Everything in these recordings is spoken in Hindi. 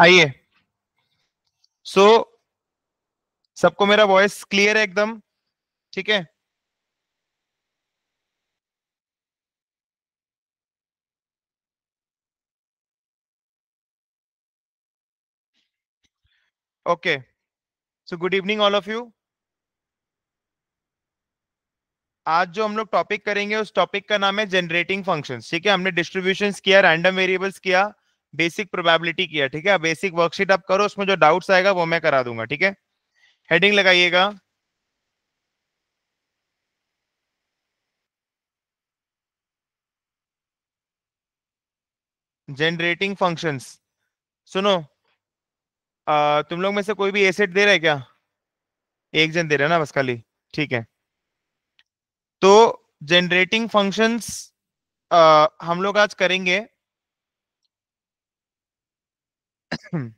आइए सो so, सबको मेरा वॉइस क्लियर है एकदम ठीक है okay so good evening all of you आज जो हम लोग टॉपिक करेंगे उस टॉपिक का नाम है जनरेटिंग फंक्शंस ठीक है हमने डिस्ट्रीब्यूशन किया रैंडम वेरिएबल्स किया बेसिक प्रोबेबिलिटी किया ठीक है बेसिक वर्कशीट आप करो उसमें जो डाउट्स आएगा वो मैं करा दूंगा ठीक है हेडिंग लगाइएगा जनरेटिंग फंक्शंस सुनो आ, तुम लोग में से कोई भी एसेट दे रहा है क्या एक जन दे रहा है ना बस खाली ठीक है तो जनरेटिंग फंक्शंस हम लोग आज करेंगे एक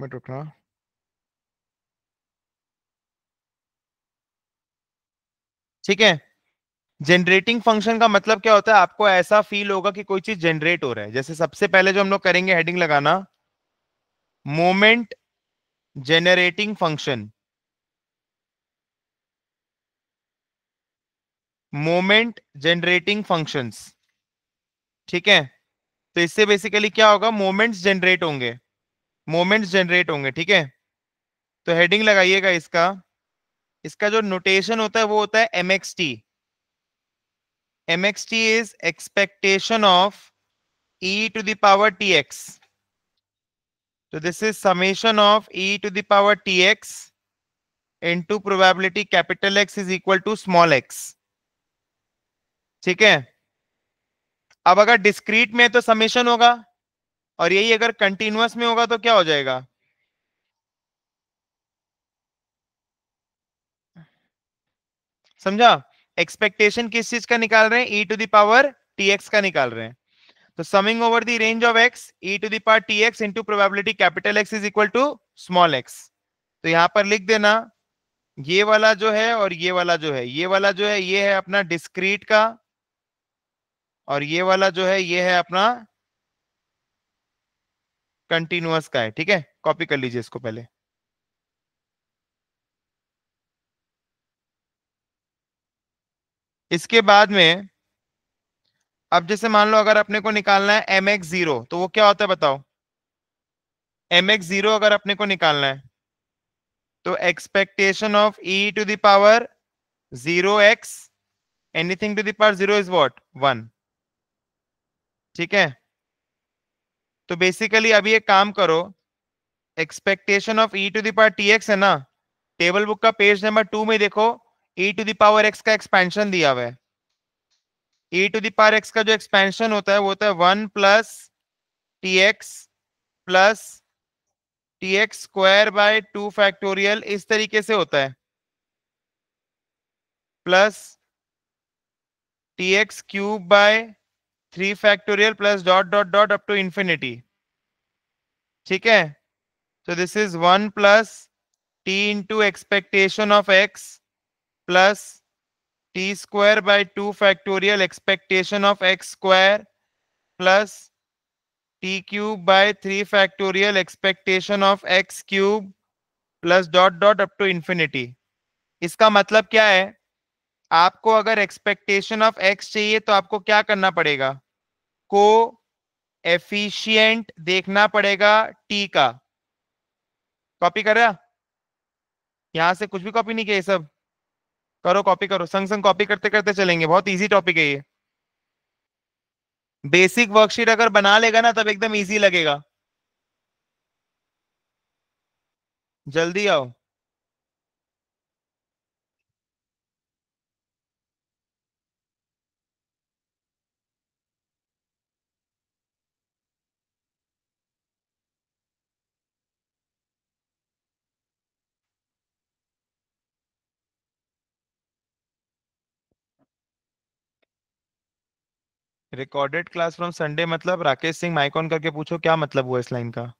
मिनट रुकना ठीक है जनरेटिंग फंक्शन का मतलब क्या होता है आपको ऐसा फील होगा कि कोई चीज जनरेट हो रहा है जैसे सबसे पहले जो हम लोग करेंगे हेडिंग लगाना moment generating function moment generating functions ठीक है तो इससे बेसिकली क्या होगा मोमेंट्स जनरेट होंगे मोमेंट्स जनरेट होंगे ठीक है तो हेडिंग लगाइएगा इसका इसका जो नोटेशन होता है वो होता है M x T M x T is expectation of e to the power tx. So तो this is summation of e to the power tx into probability capital X is equal to small x. ठीक है अब अगर डिस्क्रीट में है तो समेशन होगा और यही अगर कंटिन्यूस में होगा तो क्या हो जाएगा समझा एक्सपेक्टेशन किस चीज का निकाल रहे हैं ई टू दावर टी एक्स का निकाल रहे हैं तो summing over the range of x E to the power T x into probability capital x is equal to small X तो यहां पर लिख देना ये वाला जो है और ये वाला जो है ये वाला जो है ये है अपना डिस्क्रीट का और ये वाला जो है ये है अपना कंटिन्यूस का है ठीक है कॉपी कर लीजिए इसको पहले इसके बाद में अब जैसे मान लो अगर अपने को निकालना है एम एक्स जीरो तो वो क्या होता है बताओ एम एक्स जीरो अगर अपने को निकालना है तो expectation of E to the power zero X anything to the power zero is what one ठीक है तो बेसिकली अभी एक काम करो expectation of E to the power T x है ना टेबल बुक का पेज नंबर टू में देखो ई टू दावर एक्स का एक्सपेंशन दिया हुआ है ई टू दावर एक्स का जो एक्सपेंशन होता है वो होता है one plus t x plus t x square by two factorial इस तरीके से होता है plus t x cube by three factorial plus dot dot dot up to infinity ठीक है so this is one plus t into expectation of x plus t square by two factorial expectation of x square plus t cube by three factorial expectation of x cube plus dot dot up to infinity इसका मतलब क्या है आपको अगर एक्सपेक्टेशन ऑफ एक्स चाहिए तो आपको क्या करना पड़ेगा को एफिशियंट देखना पड़ेगा टी का कॉपी कर रहा यहां से कुछ भी कॉपी नहीं किया सब करो कॉपी करो संग संग कॉपी करते करते चलेंगे बहुत इजी टॉपिक है ये बेसिक वर्कशीट अगर बना लेगा ना तब एकदम इजी लगेगा जल्दी आओ रिकॉर्डेड क्लास फ्रॉम संडे मतलब राकेश सिंह माइक ऑन करके पूछो क्या मतलब हुआ इस लाइन का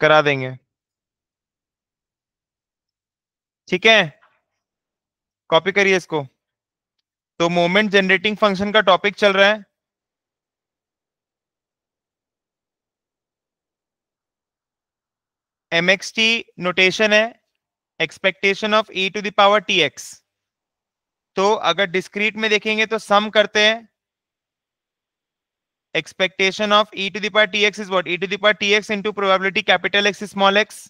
करा देंगे ठीक है कॉपी करिए इसको तो मोमेंट जनरेटिंग फंक्शन का टॉपिक चल रहा है एम एक्स टी नोटेशन है expectation of E to the power T x तो अगर डिस्क्रीट में देखेंगे तो सम करते हैं expectation of E to the power T x is what e to the power T x into probability capital x small x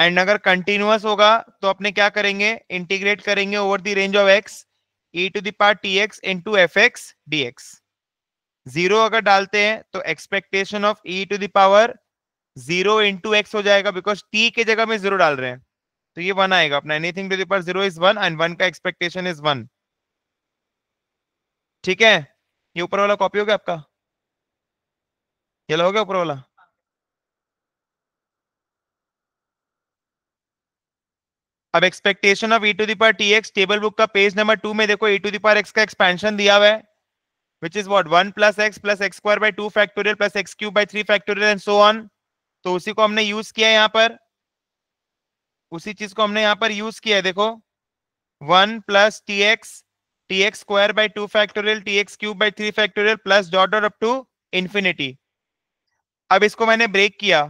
and अगर कंटिन्यूस होगा तो अपने क्या करेंगे इंटीग्रेट करेंगे over the range of x e to the power T x into f x d x zero अगर डालते हैं तो expectation of E to the power zero into x हो जाएगा बिकॉज टी के जगह में जीरो डाल रहे हैं तो ये वन आएगा अपना anything to the power zero is one and one का एक्सपेक्टेशन इज वन ठीक है ये ऊपर वाला कॉपी हो गया आपका ये हो ऊपर वाला अब expectation of E to the power t x table book का पेज नंबर टू में देखो ई टू दी पार एक्स का एक्सपेंशन दिया हुआ है which is what one plus x plus x square by two factorial plus x cube by three factorial and so on तो उसी को हमने यूज किया यहाँ पर उसी चीज को हमने यहाँ पर यूज किया है देखो one plus t x t x square by two factorial t x cube by three factorial plus dot dot up to infinity अब इसको मैंने ब्रेक किया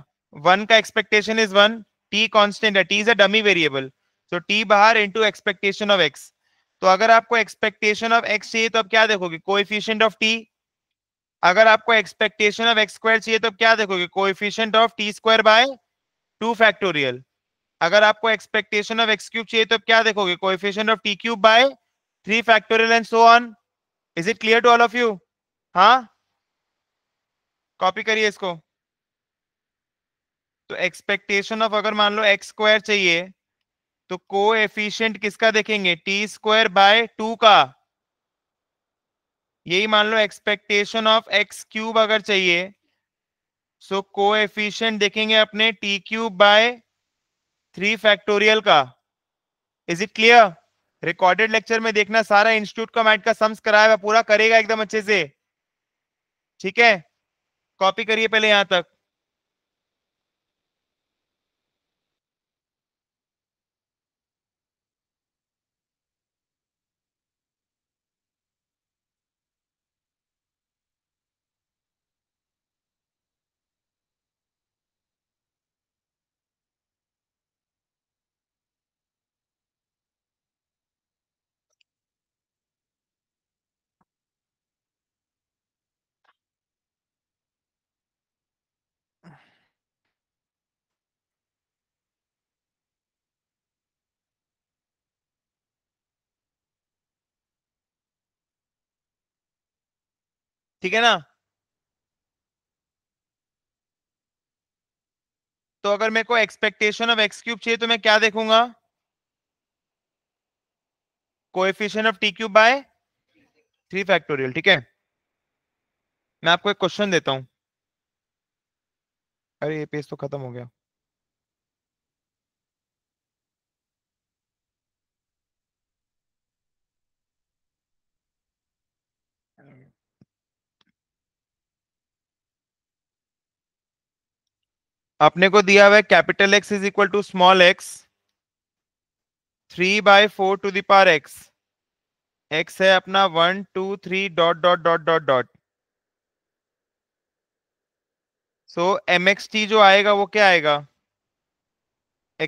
वन का expectation is one t constant है t is a dummy variable so t बाहर इंटू एक्सपेक्टेशन ऑफ एक्स तो अगर आपको एक्सपेक्टेशन ऑफ एक्स चाहिए तो आप क्या देखोगे कोएफिशिएंट ऑफ टी अगर आपको एक्सपेक्टेशन ऑफ एक्स स्क्वायर चाहिए तो क्या देखोगे coefficient of t square by two factorial अगर आपको एक्सपेक्टेशन ऑफ एक्स क्यूब चाहिए तो क्या देखोगे coefficient of t cube by three factorial and so on is it clear to all of you हाँ कॉपी करिए इसको तो एक्सपेक्टेशन ऑफ अगर मान लो एक्स स्क्वायर चाहिए तो को एफिशियंट किसका देखेंगे टी स्क्वायर बाय टू का यही मान लो एक्सपेक्टेशन ऑफ एक्स क्यूब अगर चाहिए सो को एफिशियंट देखेंगे अपने t cube by three factorial का is it clear recorded lecture में देखना सारा इंस्टीट्यूट का मैट का सम्स कराया पूरा करेगा एकदम अच्छे से ठीक है कॉपी करिए पहले यहां तक ठीक है ना तो अगर मेरे को एक्सपेक्टेशन ऑफ एक्स क्यूब चाहिए तो मैं क्या देखूंगा coefficient of t cube by three factorial ठीक है मैं आपको एक क्वेश्चन देता हूं अरे ये पेज तो खत्म हो गया अपने को दिया हुआ है capital x is equal to small x three by four to the power x x है अपना one two three dot dot dot dot dot so m x t जो आएगा वो क्या आएगा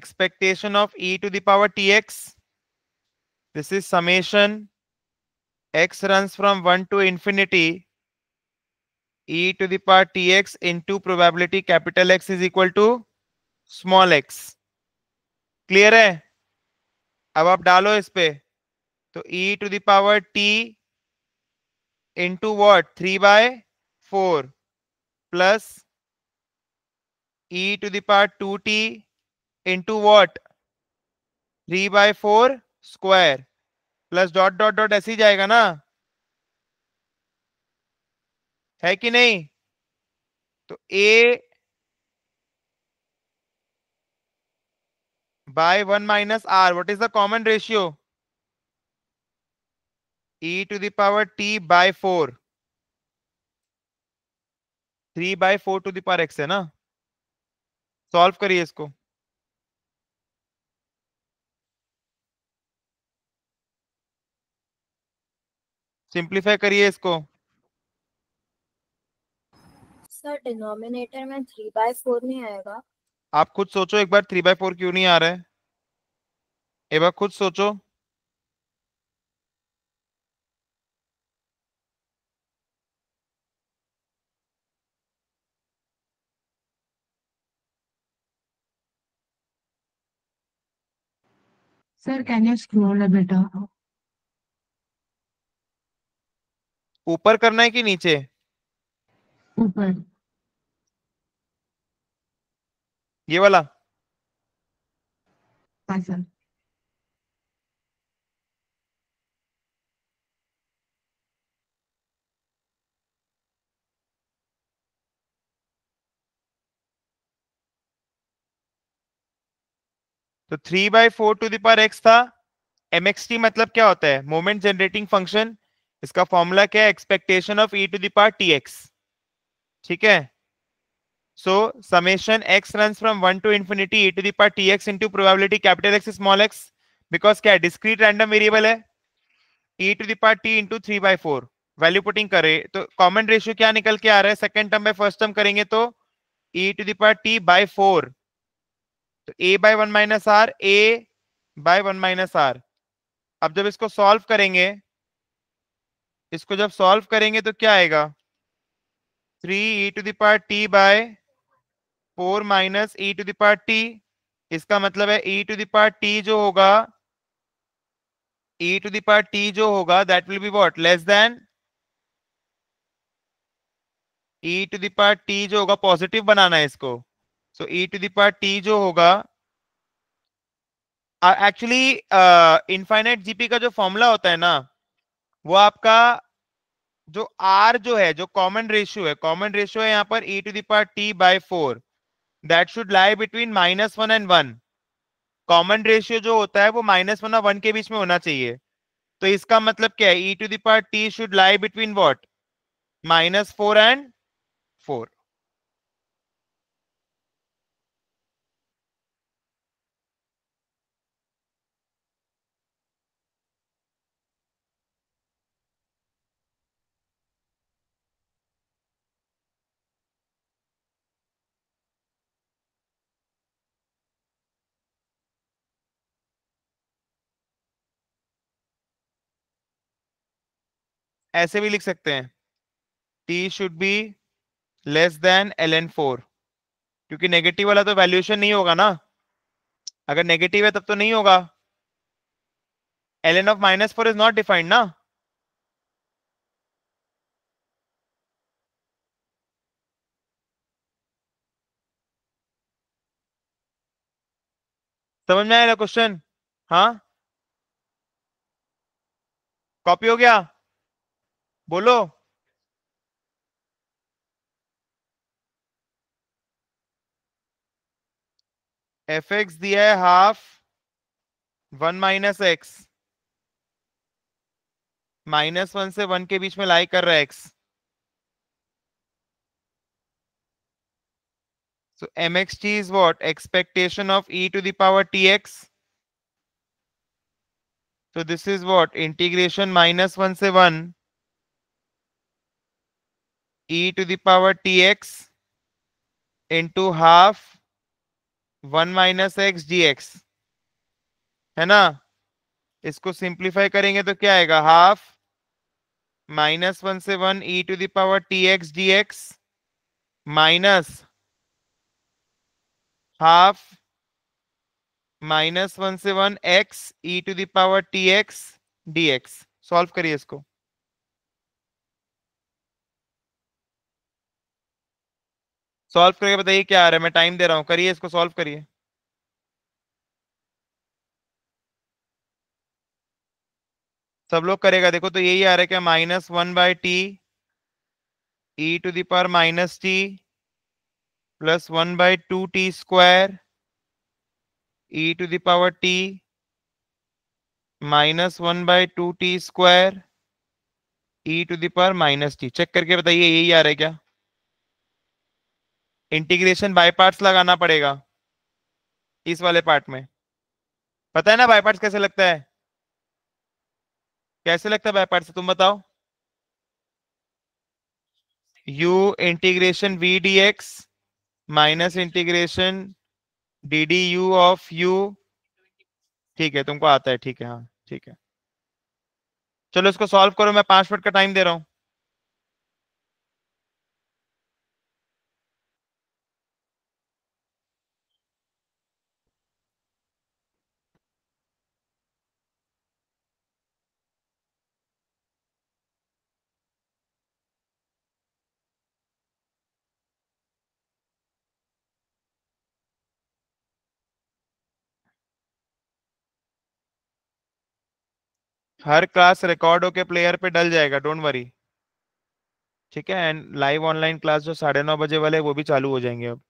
expectation of E to the power T x this is summation x run from one to infinity e to the power tx into probability capital X is equal to small x clear है अब आप डालो इस पे तो e to the power t into what three by four plus e to the power two t into what three by four square plus dot dot dot ऐसे ही जाएगा ना है कि नहीं तो a by one minus r what is the common ratio e to the power t by four three by four to the power x है ना सॉल्व करिए इसको सिंप्लीफाई करिए इसको सर डिनोमिनेटर में थ्री बाय फोर नहीं आएगा आप खुद सोचो एक बार थ्री बाय फोर क्यों नहीं आ रहा है एक बार खुद सोचो सर कैन यू स्क्रॉल बेटा ऊपर करना है कि नीचे ऊपर ये वाला तो three by four to the power x था एम एक्स टी मतलब क्या होता है मोमेंट जनरेटिंग फंक्शन इसका फॉर्मूला क्या है expectation of E to the power T x ठीक है So summation x runs from 1 to infinity e to the power tx into probability capital X small x because kya discrete random variable hai e to the power t into 3 by 4 value putting kare to common ratio kya nikal ke aa raha hai second term by first term karenge to e to the power t by 4 to a by 1 minus r a by 1 minus r अब जब इसको सॉल्व करेंगे इसको जब सॉल्व करेंगे तो क्या आएगा three e to the power t by four minus e to the power t इसका मतलब है ई टू दार टी जो होगा ई टू दार टी जो होगा that will be what less than e to the power t जो होगा पॉजिटिव बनाना है इसको सो ई टू दार टी जो होगा एक्चुअली इनफाइनाइट जीपी का जो फॉर्मूला होता है ना वो आपका जो आर जो है जो कॉमन रेशियो है कॉमन रेशियो है यहाँ पर e to the power t by four that should lie between minus one and one common ratio जो होता है वो माइनस वन और वन के बीच में होना चाहिए तो इसका मतलब क्या है e to power t should lie between what minus four and four ऐसे भी लिख सकते हैं t should be less than l n four क्योंकि नेगेटिव वाला तो वैल्यूएशन नहीं होगा ना अगर नेगेटिव है तब तो नहीं होगा L n of minus four is not defined ना समझ में आया क्वेश्चन हाँ कॉपी हो गया बोलो एफ एक्स दिया है half one minus x minus one से वन के बीच में लाई कर रहा है x so m x T is what expectation of E to the power t x so this is what integration minus one से one e to the power tx into half one minus x d x है ना इसको सिंप्लीफाई करेंगे तो क्या आएगा हाफ माइनस वन से one e to the power T x d x minus half minus one से one x E to the power T x d x solve करिए इसको सॉल्व करके बताइए क्या आ रहा है मैं टाइम दे रहा हूँ करिए इसको सॉल्व करिए सब लोग करेगा देखो तो यही आ रहा है क्या minus one by t e to the power minus t plus one by two t square e to the power t minus one by two t square e to the power minus t check करके बताइए यही आ रहा है क्या इंटीग्रेशन बाय पार्ट्स लगाना पड़ेगा इस वाले पार्ट में पता है ना बाय पार्ट्स कैसे लगता है कैसे लगता है बाय पार्ट्स तुम बताओ u integration v d x minus integration d d u of u ठीक है तुमको आता है ठीक है हाँ ठीक है चलो इसको सॉल्व करो मैं पांच मिनट का टाइम दे रहा हूं हर क्लास रिकॉर्ड होके प्लेयर पे डल जाएगा डोंट वरी ठीक है एंड लाइव ऑनलाइन क्लास जो साढ़े नौ बजे वाले वो भी चालू हो जाएंगे अब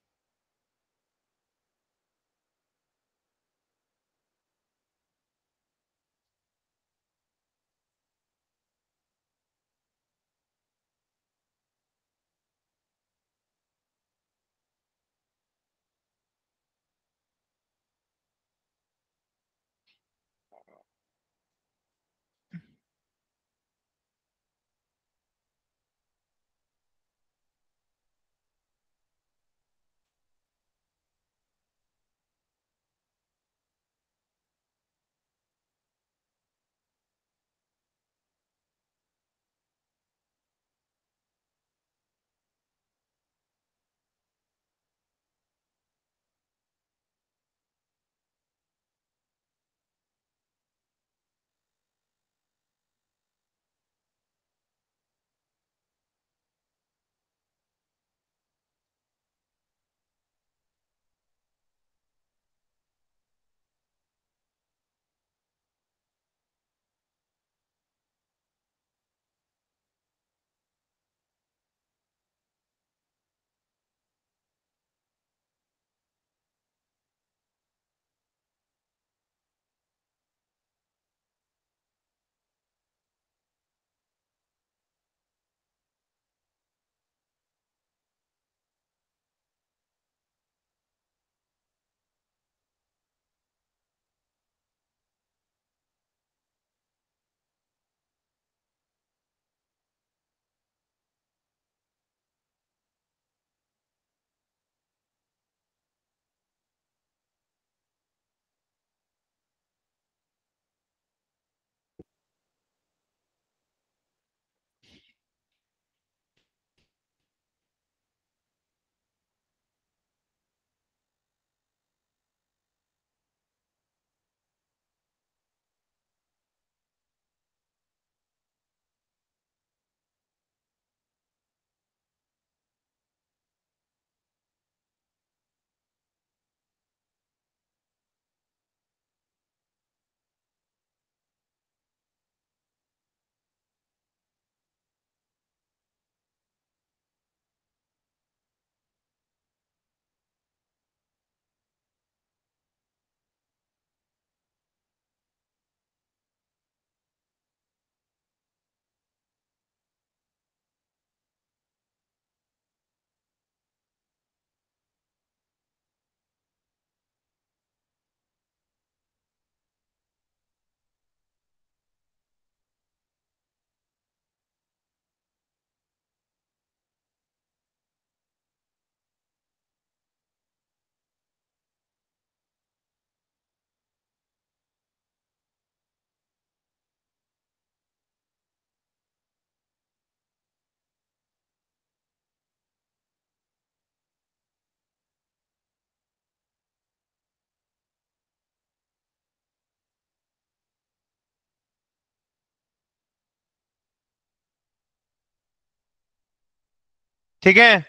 ठीक है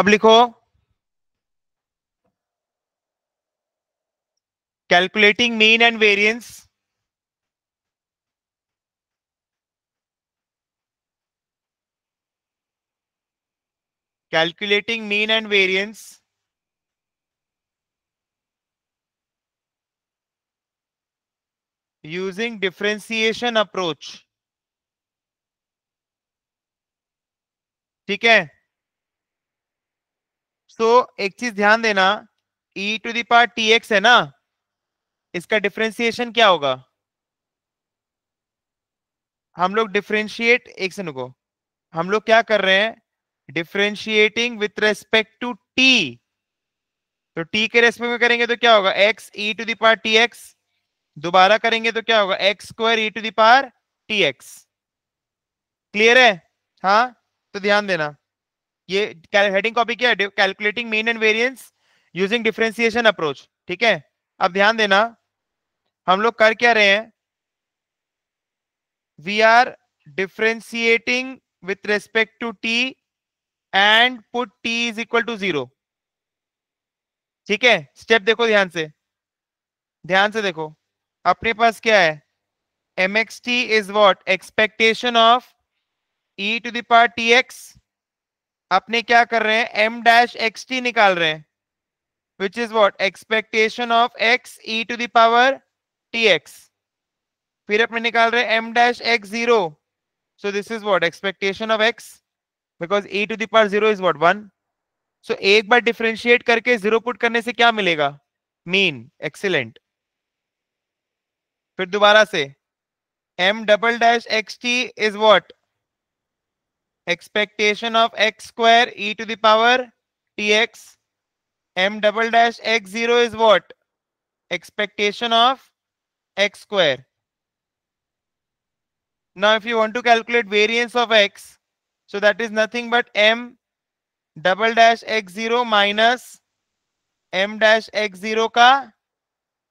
अब लिखो calculating mean and variance calculating mean and variance using differentiation approach ठीक है सो so, एक चीज ध्यान देना e to the power T x है ना इसका डिफ्रेंसिएशन क्या होगा हम लोग डिफ्रेंशिएट एक से को हम लोग क्या कर रहे हैं differentiating with respect to t तो टी के रेस्पेक्ट में करेंगे तो क्या होगा x E to the power T x दोबारा करेंगे तो क्या होगा x square e to the power T x clear है हाँ तो ध्यान देना ये हेडिंग कॉपी क्या है calculating mean and variance using differentiation approach ठीक है अब ध्यान देना हम लोग कर क्या रहे हैं we are differentiating with respect to t and put t is equal to zero ठीक है स्टेप देखो ध्यान से ध्यान से देखो अपने पास क्या है M x T is what expectation of E to the power T x अपने क्या कर रहे हैं एम डैश एक्स टी निकाल रहे हैं which is what expectation of x E to the power T x फिर अपने निकाल रहे m dash x zero so this is what expectation of x because e to the power zero is what one so एक बार डिफ्रेंशिएट करके जीरो पुट करने से क्या मिलेगा मीन एक्सीलेंट फिर दोबारा से m double dash x T is what expectation of x square e to the power tx m double dash x0 is what? Expectation of x square. Now, if you want to calculate variance of x, so that is nothing but m double dash x0 minus m dash x0 ka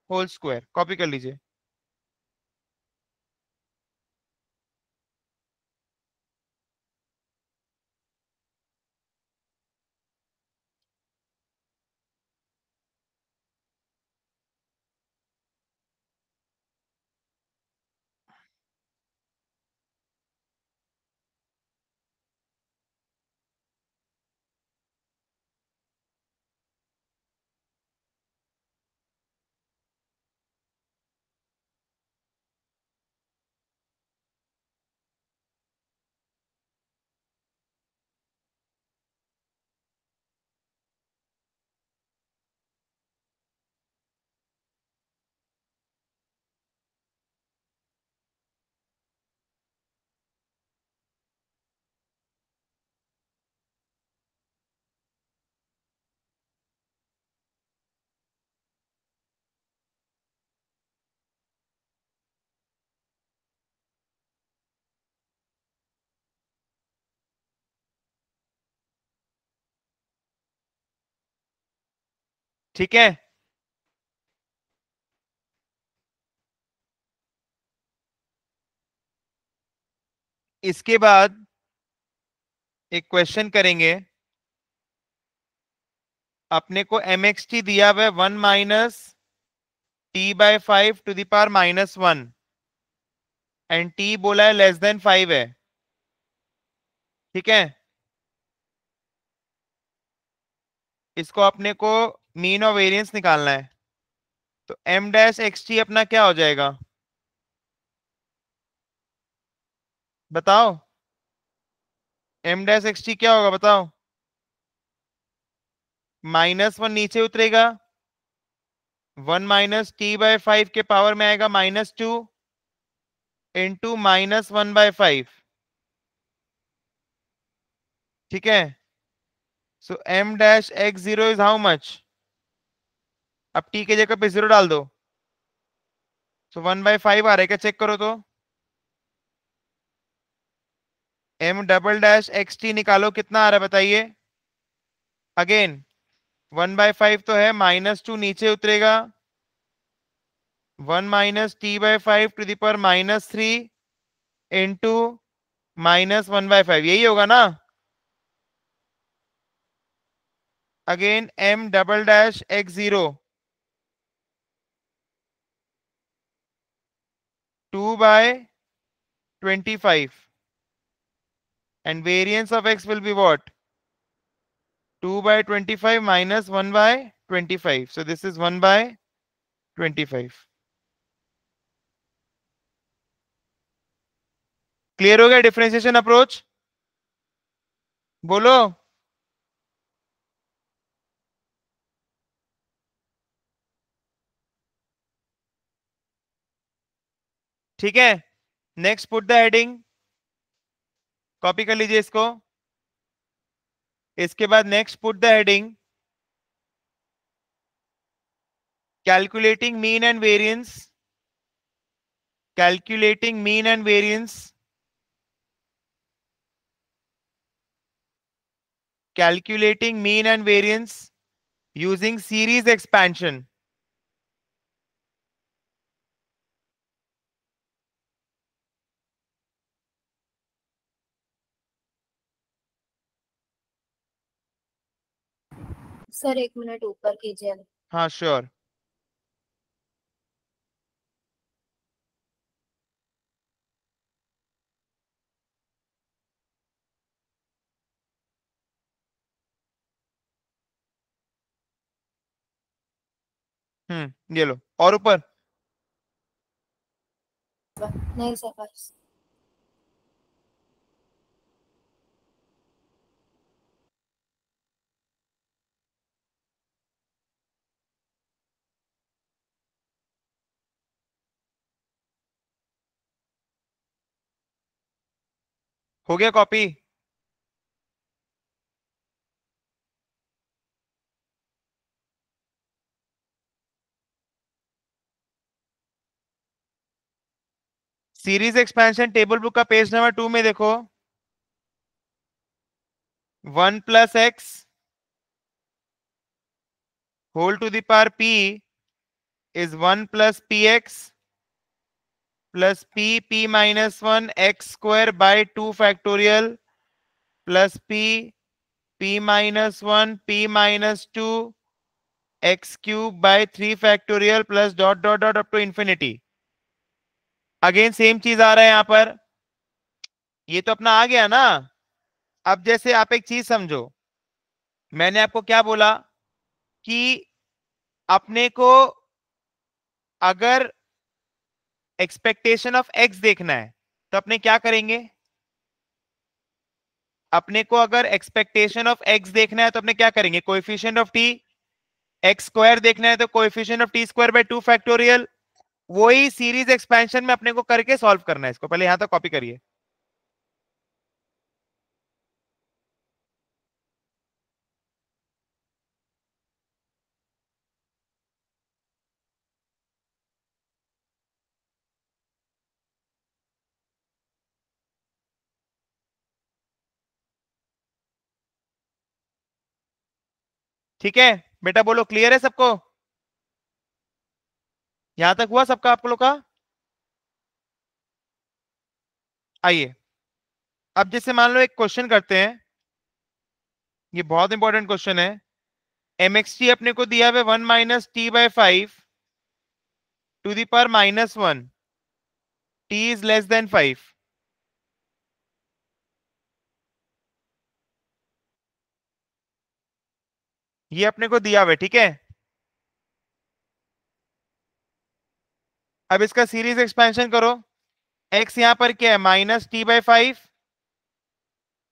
whole square. Copy कर लीजिए ठीक है इसके बाद एक क्वेश्चन करेंगे अपने को एम एक्स टी दिया हुआ one minus T by five to the power minus one and t बोला है लेस देन फाइव है ठीक है इसको अपने को मीन और वेरियंस निकालना है तो एम डैश एक्स टी अपना क्या हो जाएगा बताओ एम डैश एक्स टी क्या होगा बताओ माइनस वन नीचे उतरेगा one minus T by five के पावर में आएगा minus two into minus one by five ठीक है so m dash x zero is how much अब टी के जगह पे जीरो डाल दो तो वन बाई फाइव आ रहा है क्या चेक करो तो m double dash x t निकालो कितना आ रहा है बताइए अगेन वन बाय फाइव तो है माइनस टू नीचे उतरेगा one minus T by five to the power minus three into minus one by five यही होगा ना again m double dash x zero 2 by 25 and variance of x will be what 2 by 25 minus 1 by 25 so this is 1 by 25 clear हो गया डिफ्रेंसिएशन अप्रोच बोलो ठीक है next put the heading copy कर लीजिए इसको इसके बाद next put the heading calculating mean and variance calculating mean and variance calculating mean and variance using series expansion sir एक मिनट ऊपर कीजिए हाँ श्योर हम्म ये लो और ऊपर नहीं सर हो गया copy series expansion table book का पेज नंबर टू में देखो one plus x whole to the power p is one plus p x plus p p minus one x square by two factorial plus p p minus one p minus two x cube by three factorial plus dot dot dot up to infinity again same चीज आ रहा है यहां पर ये तो अपना आ गया ना अब जैसे आप एक चीज समझो मैंने आपको क्या बोला कि अपने को अगर एक्सपेक्टेशन ऑफ एक्स देखना है तो अपने क्या करेंगे अपने को अगर एक्सपेक्टेशन ऑफ एक्स देखना है तो अपने क्या करेंगे coefficient of t x square देखना है तो coefficient of t square by two factorial वही सीरीज एक्सपेंशन में अपने को करके सॉल्व करना है इसको पहले यहां तक कॉपी करिए ठीक है बेटा बोलो क्लियर है सबको यहां तक हुआ सबका आप लोग का आइए अब जैसे मान लो एक क्वेश्चन करते हैं ये बहुत इंपॉर्टेंट क्वेश्चन है टी अपने को दिया हुआ one minus T by five to the power minus one t is less than five ये अपने को दिया हुआ ठीक है अब इसका सीरीज एक्सपेंशन करो एक्स यहां पर क्या है minus t by five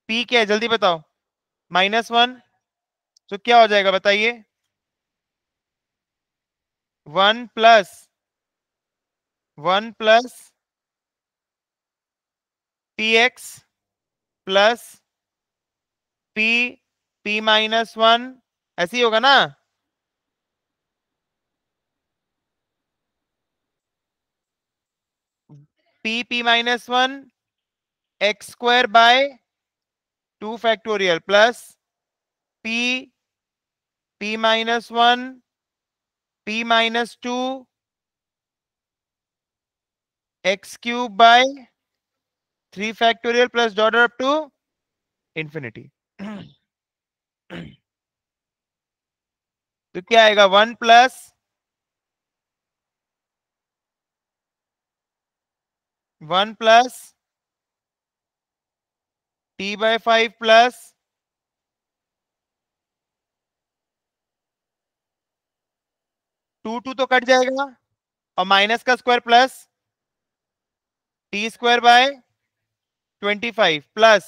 p क्या है जल्दी बताओ माइनस वन तो क्या हो जाएगा बताइए one plus one plus p x plus p p minus one ऐसे ही होगा ना p p minus one x square by two factorial plus p p minus one p minus two x cube by three factorial plus dot up to infinity तो क्या आएगा one plus one plus t by five plus two two तो कट जाएगा और माइनस का square plus t square by twenty five plus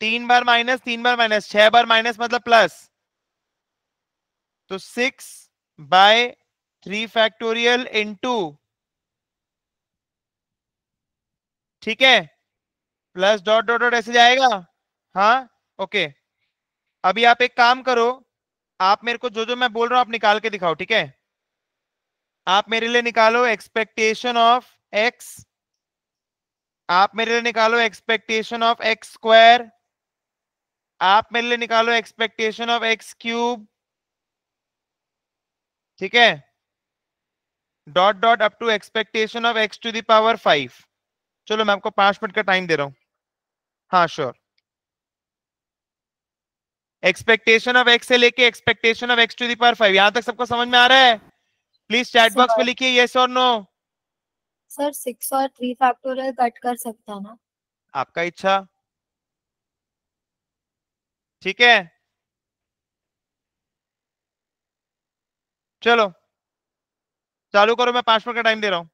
तीन बार माइनस तीन बार माइनस छह बार माइनस मतलब प्लस तो six by three factorial into ठीक है प्लस डॉट डॉट डॉट ऐसे जाएगा हाँ ओके अभी आप एक काम करो आप मेरे को जो जो मैं बोल रहा हूं आप निकाल के दिखाओ ठीक है आप मेरे लिए निकालो एक्सपेक्टेशन ऑफ एक्स आप मेरे लिए निकालो एक्सपेक्टेशन ऑफ एक्स स्क्वायर आप मेरे लिए निकालो एक्सपेक्टेशन ऑफ एक्स क्यूब ठीक है dot dot up to expectation of x to the power five चलो मैं आपको पांच मिनट का टाइम दे रहा हूं हाँ श्योर एक्सपेक्टेशन ऑफ एक्स से लेके expectation of x to the power five यहां तक सबको समझ में आ रहा है प्लीज चैट बॉक्स में लिखिए येस और नो सर सिक्स और थ्री फैक्टोरियल कट कर सकता ना आपका इच्छा ठीक है चलो चालू करो मैं पांच मिनट का टाइम दे रहा हूं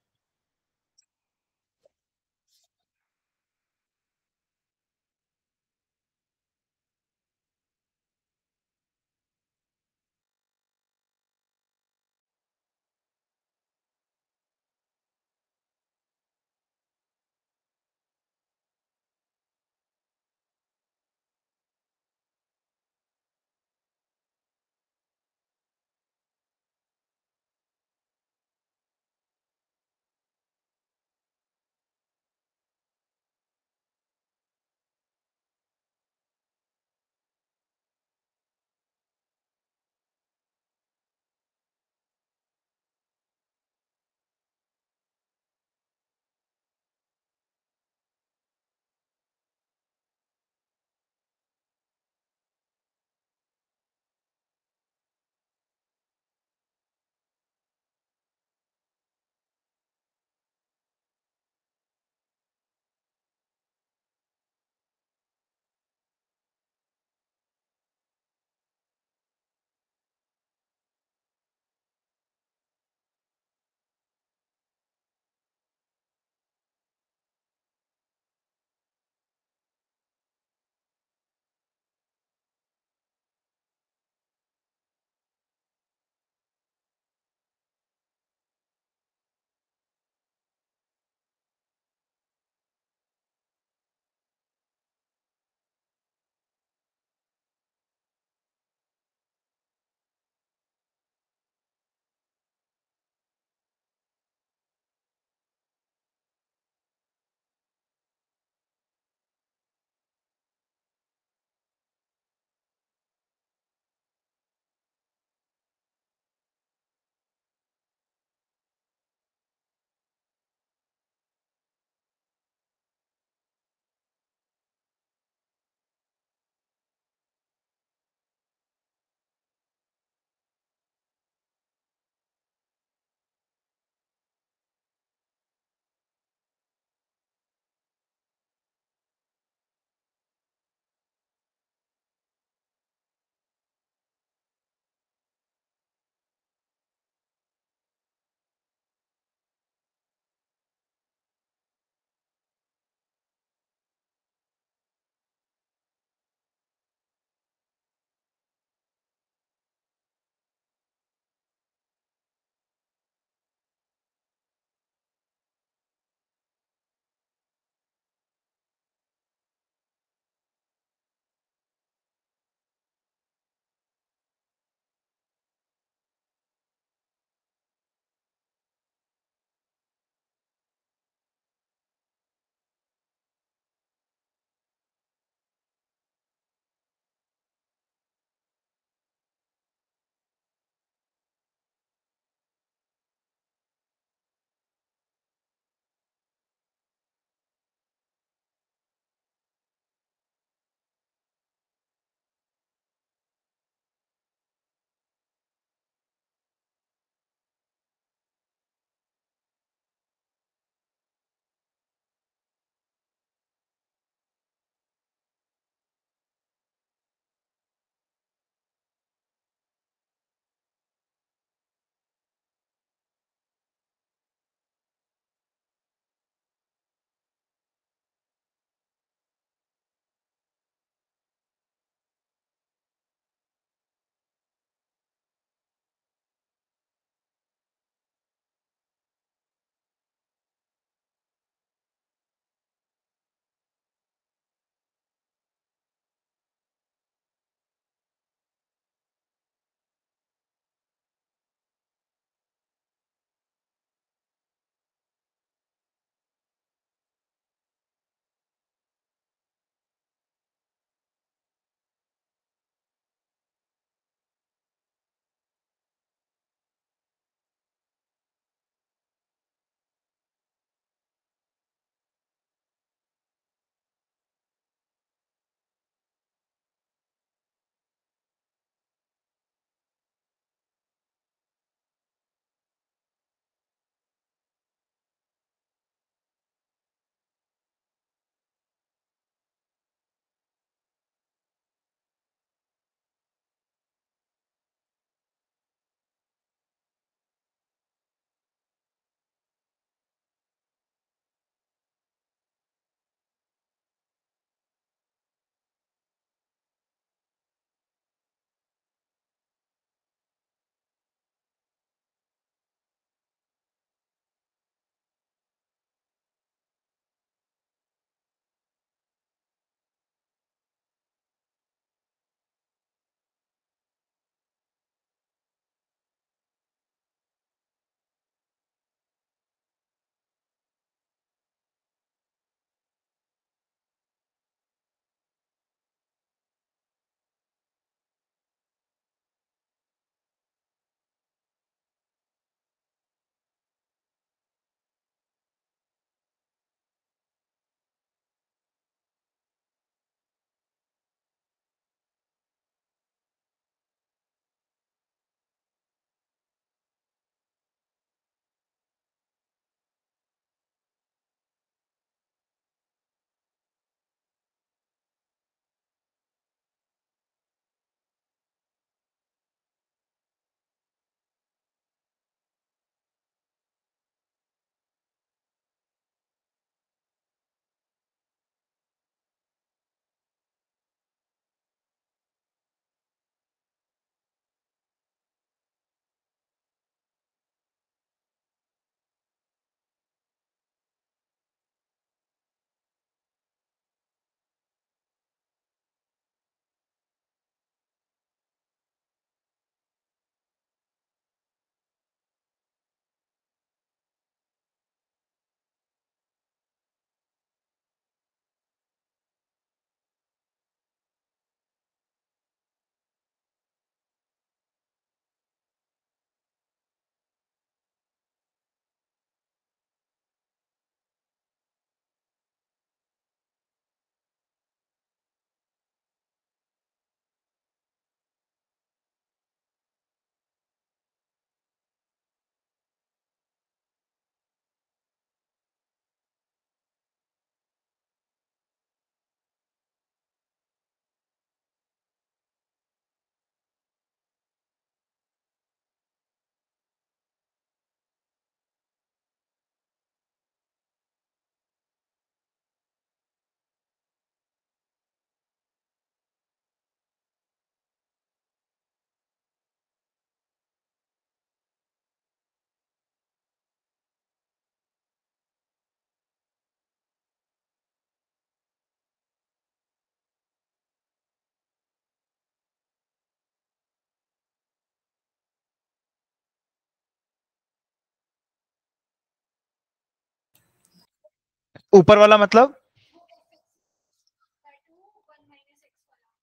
ऊपर वाला मतलब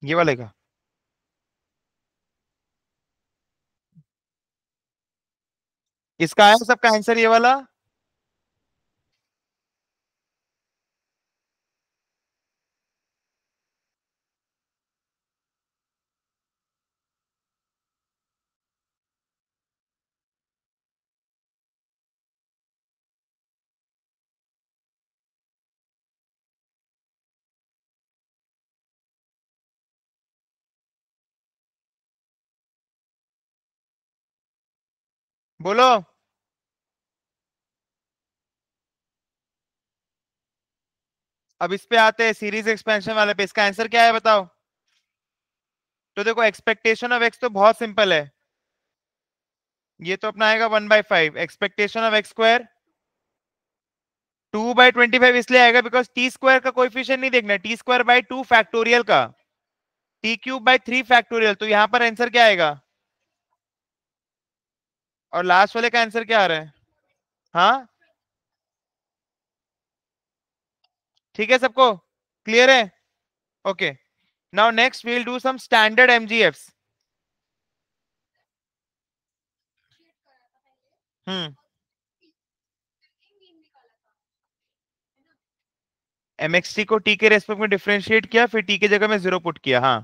ये वाले का इसका आया सबका आंसर ये वाला बोलो अब इस पे आते हैं सीरीज एक्सपेंशन वाले पे इसका आंसर क्या है बताओ तो देखो एक्सपेक्टेशन ऑफ एक्स तो बहुत सिंपल है ये तो अपना आएगा one by five expectation of x square two by twenty five इसलिए आएगा बिकॉज टी स्क्वायर का फिशन नहीं देखना t square by two factorial का t cube by three factorial तो यहां पर आंसर क्या आएगा और लास्ट वाले का आंसर क्या आ रहा है हाँ ठीक है सबको क्लियर है okay now next we'll do some standard MGFs hmm MXT को टी के रेस्पेक्ट में डिफ्रेंशिएट किया फिर टी के जगह में जीरो पुट किया हाँ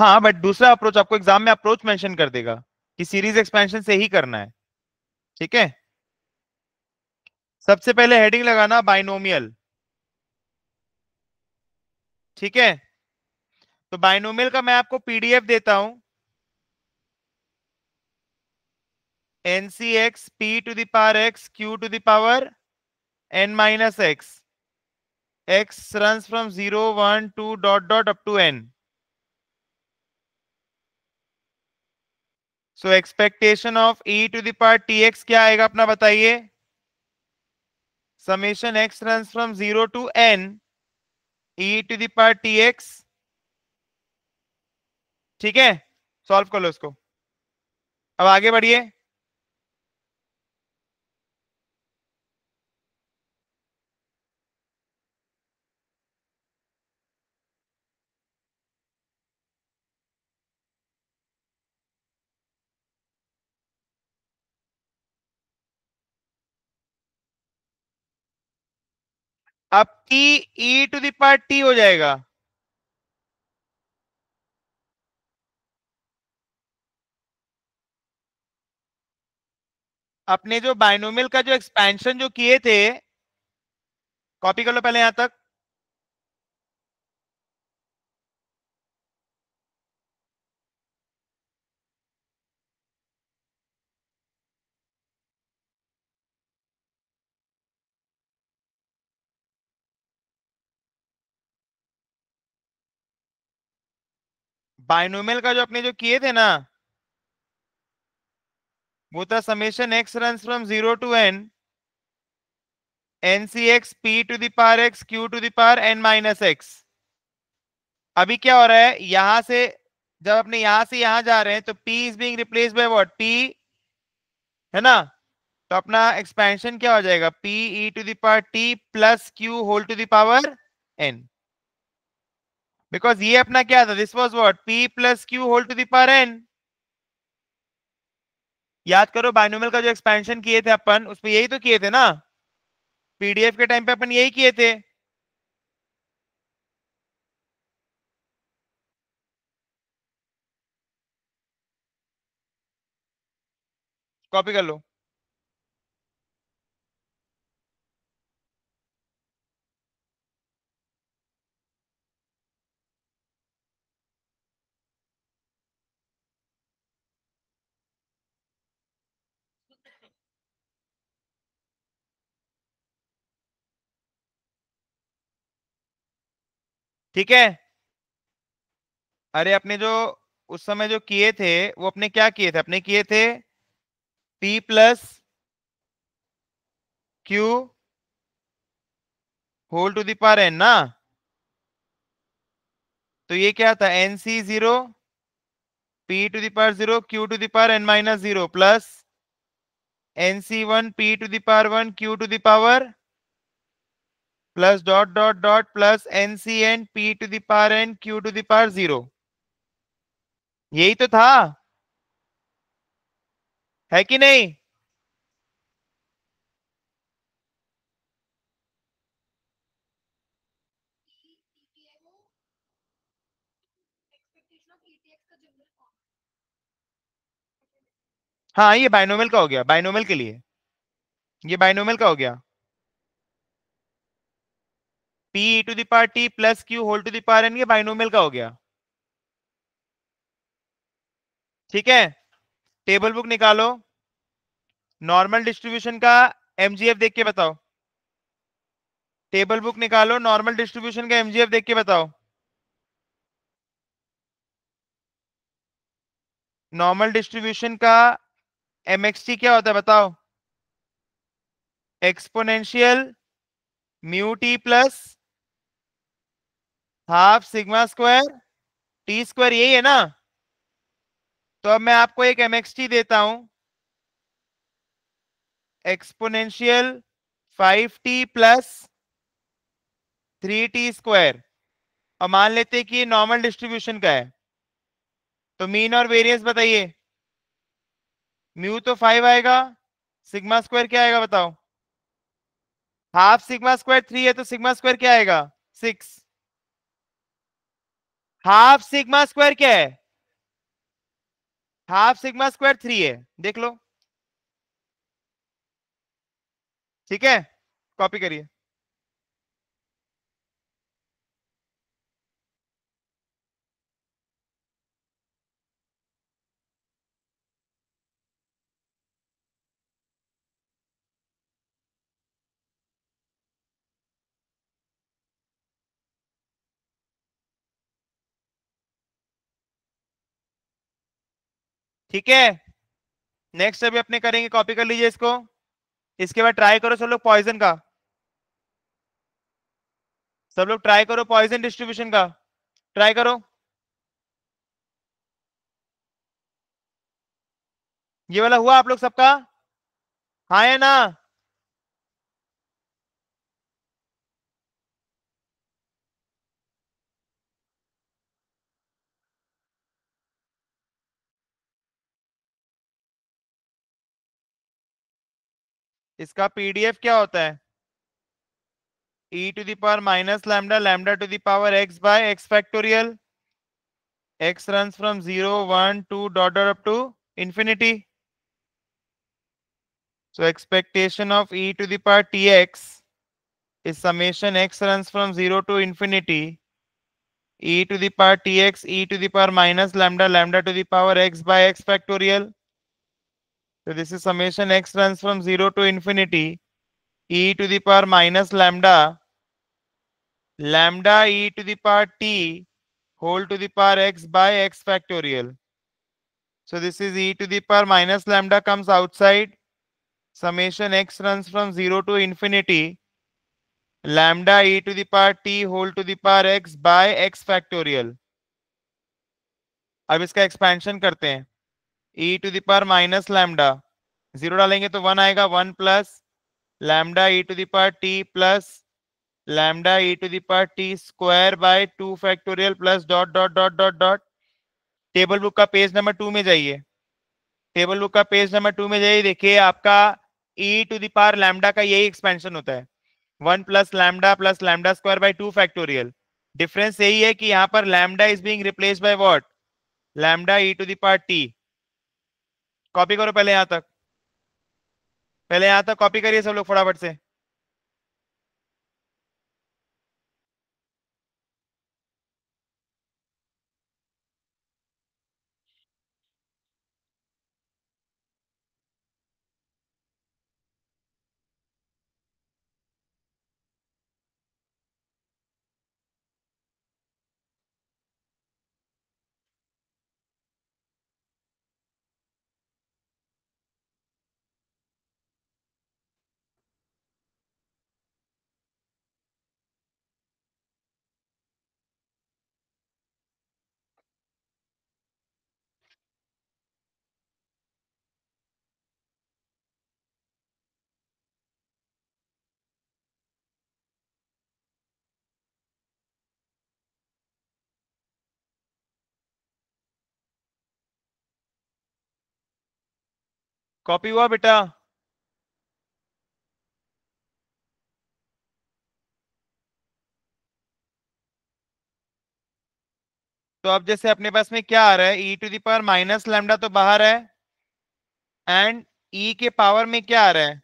हाँ बट दूसरा अप्रोच आपको एग्जाम में अप्रोच मेंशन कर देगा कि सीरीज एक्सपेंशन से ही करना है ठीक है सबसे पहले हेडिंग लगाना बाइनोमियल ठीक है तो बाइनोमियल का मैं आपको पीडीएफ देता हूं NCX p to the power x q to the power n minus x x run from zero one two dot dot up to n so expectation of E to the power T x क्या आएगा अपना बताइए summation x run from zero to n e to the power T x ठीक है सॉल्व कर लो इसको अब आगे बढ़िए अब t e to the power t हो जाएगा अपने जो बाइनोमियल का जो एक्सपेंशन जो किए थे कॉपी कर लो पहले यहां तक बाइनोमियल का जो अपने जो किए थे ना वो था summation x run from zero to n n c x p to the power x q to the power n minus x अभी क्या हो रहा है यहां से जब अपने यहां से यहां जा रहे हैं तो p is being replace by what p है ना तो अपना एक्सपेंशन क्या हो जाएगा p e to the power T plus Q whole to the power n because ये अपना क्या था this was what p plus q whole to the power n याद करो बाइनोमल का जो एक्सपेंशन किए थे अपन उसमें यही तो किए थे ना पीडीएफ के टाइम पे अपन यही किए थे कॉपी कर लो ठीक है अरे अपने जो उस समय जो किए थे वो अपने क्या किए थे अपने किए थे p plus Q whole to the power n ना तो ये क्या था n c zero p to the power zero q to the power n minus zero plus n c one p to the power one q to the power plus dot dot dot plus ncn p to the power n q to the power zero यही तो था है कि नहीं हाँ ये बाइनोमल का हो गया बाइनोमल के लिए ये बाइनोमल का हो गया p to the power T plus Q whole to the power n ये बाइनोमियल का हो गया ठीक है टेबल बुक निकालो नॉर्मल डिस्ट्रीब्यूशन का एमजीएफ देख के बताओ टेबल बुक निकालो नॉर्मल डिस्ट्रीब्यूशन का एमजीएफ देख के बताओ नॉर्मल डिस्ट्रीब्यूशन का एमएक्सटी क्या होता है बताओ exponential mu t plus half sigma square t square यही है ना तो अब मैं आपको एक टी देता हूं exponential five t plus three t square और मान लेते हैं कि ये नॉर्मल डिस्ट्रीब्यूशन का है तो मीन और वेरिएंस बताइए म्यू तो फाइव आएगा सिग्मा स्क्वायर क्या आएगा बताओ हाफ सिग्मा स्क्वायर थ्री है तो सिग्मा स्क्वायर क्या आएगा सिक्स हाफ सिग्मा स्क्वायर क्या है हाफ सिग्मा स्क्वायर थ्री है देख लो ठीक है कॉपी करिए ठीक है नेक्स्ट अभी अपने करेंगे कॉपी कर लीजिए इसको इसके बाद ट्राई करो सब लोग पॉइजन का सब लोग ट्राई करो पॉइजन डिस्ट्रीब्यूशन का ट्राई करो ये वाला हुआ आप लोग सबका हाँ है ना इसका पीडीएफ क्या होता है e to the power minus lambda lambda to the power x by x factorial x run from zero one two dot up to infinity so expectation of E to the power T x is summation x run from zero to infinity e to the power T x E to the power minus lambda lambda to the power x by x factorial So this is summation x runs from 0 to infinity e to the power minus lambda lambda e to the power t whole to the power x by x factorial. So this is e to the power minus lambda comes outside. Summation x runs from 0 to infinity lambda e to the power t whole to the power x by x factorial. अब इसका expansion करते हैं ई to the power minus lambda zero डालेंगे तो वन आएगा one plus lambda e to the power T plus lambda e to the power t square by two factorial plus dot dot dot dot dot table book का पेज नंबर टू में जाइए टेबल बुक का पेज नंबर टू में जाइए देखिए आपका ई टू दावर लैमडा का यही एक्सपेंशन होता है one plus lambda plus lambda square by two factorial difference यही है कि यहाँ पर lambda is being replace by what lambda e to the power t copy करो पहले यहां तक पहले यहां तक कॉपी करिए सब लोग फटाफट से कॉपी हुआ बेटा तो अब जैसे अपने पास में क्या आ रहा है e to the power minus lambda तो बाहर है एंड ई e के पावर में क्या आ रहा है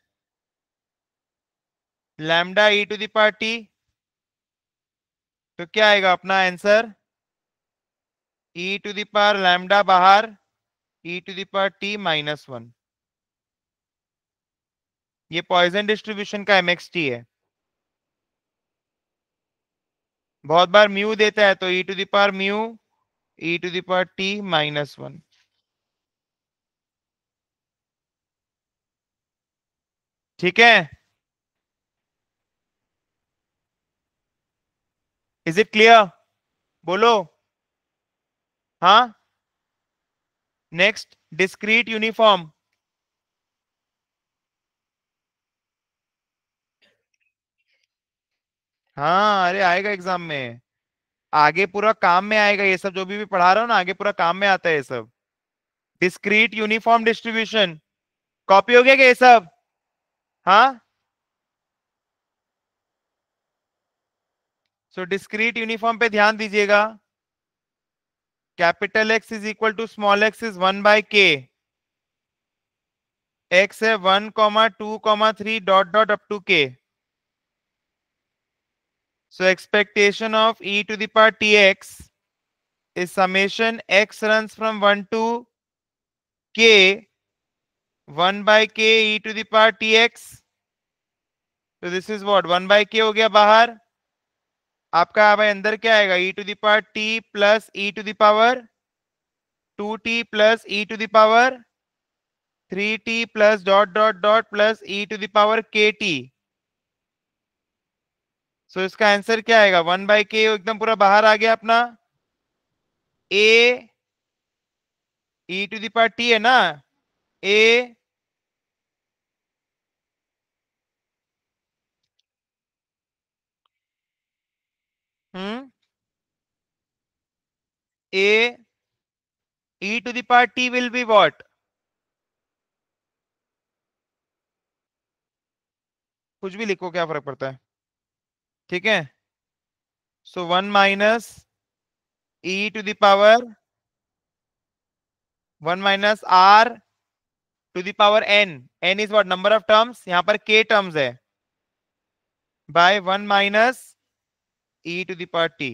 lambda e to the power t तो क्या आएगा अपना answer e to the power lambda बाहर e to the power t minus one ये पॉइजन डिस्ट्रीब्यूशन का एमएक्सटी है बहुत बार म्यू देता है तो e to the power mu e to the power t minus one ठीक है इज इट क्लियर बोलो हा नेक्स्ट डिस्क्रीट यूनिफॉर्म हाँ अरे आएगा एग्जाम में आगे पूरा काम में आएगा ये सब जो भी, भी पढ़ा रहा हूँ ना आगे पूरा काम में आता है ये सब डिस्क्रीट यूनिफॉर्म डिस्ट्रीब्यूशन कॉपी हो गया क्या ये सब हाँ सो डिस्क्रीट यूनिफॉर्म पे ध्यान दीजिएगा capital x is equal to small x is one by k x है one comma two comma three dot dot up to k So expectation of e to the power tx is summation x runs from 1 to k 1 by k e to the power tx. So this is what 1 by k हो गया बाहर आपका भाई अंदर क्या आएगा e to the power t plus e to the power 2t plus e to the power 3t plus dot dot dot plus e to the power kt. So so, इसका आंसर क्या आएगा वन बाई के एकदम पूरा बाहर आ गया अपना a e to the power t है ना a a e to the t will be what कुछ भी लिखो क्या फर्क पड़ता है ठीक है so one minus e to the power one minus r to the power n n is what number of terms यहां पर के टर्म्स है by one minus e to the power t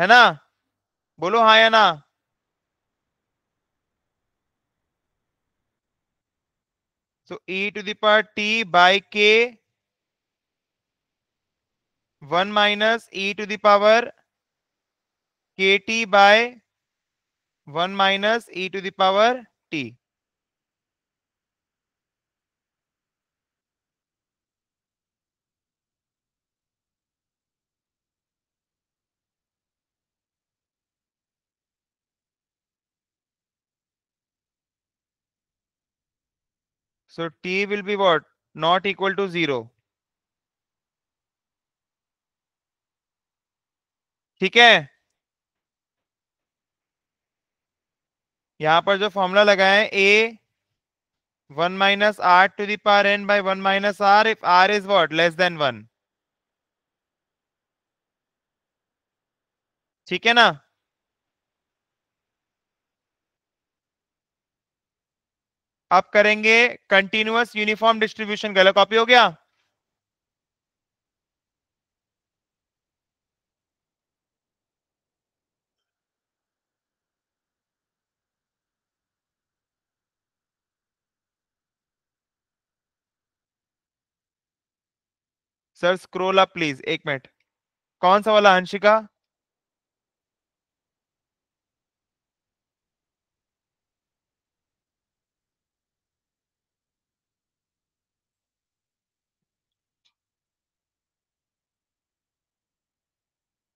है ना बोलो हाँ या ना so e to the power t by 1 minus e to the power kt by 1 minus e to the power t. So t will be what? Not equal to 0. ठीक है यहां पर जो फॉर्मूला लगाए a one minus r to the power n by one minus r if r is what less than one ठीक है ना अब करेंगे कंटिन्यूस यूनिफॉर्म डिस्ट्रीब्यूशन गलत कॉपी हो गया सर स्क्रोल अप प्लीज एक मिनट कौन सा वाला अंशिका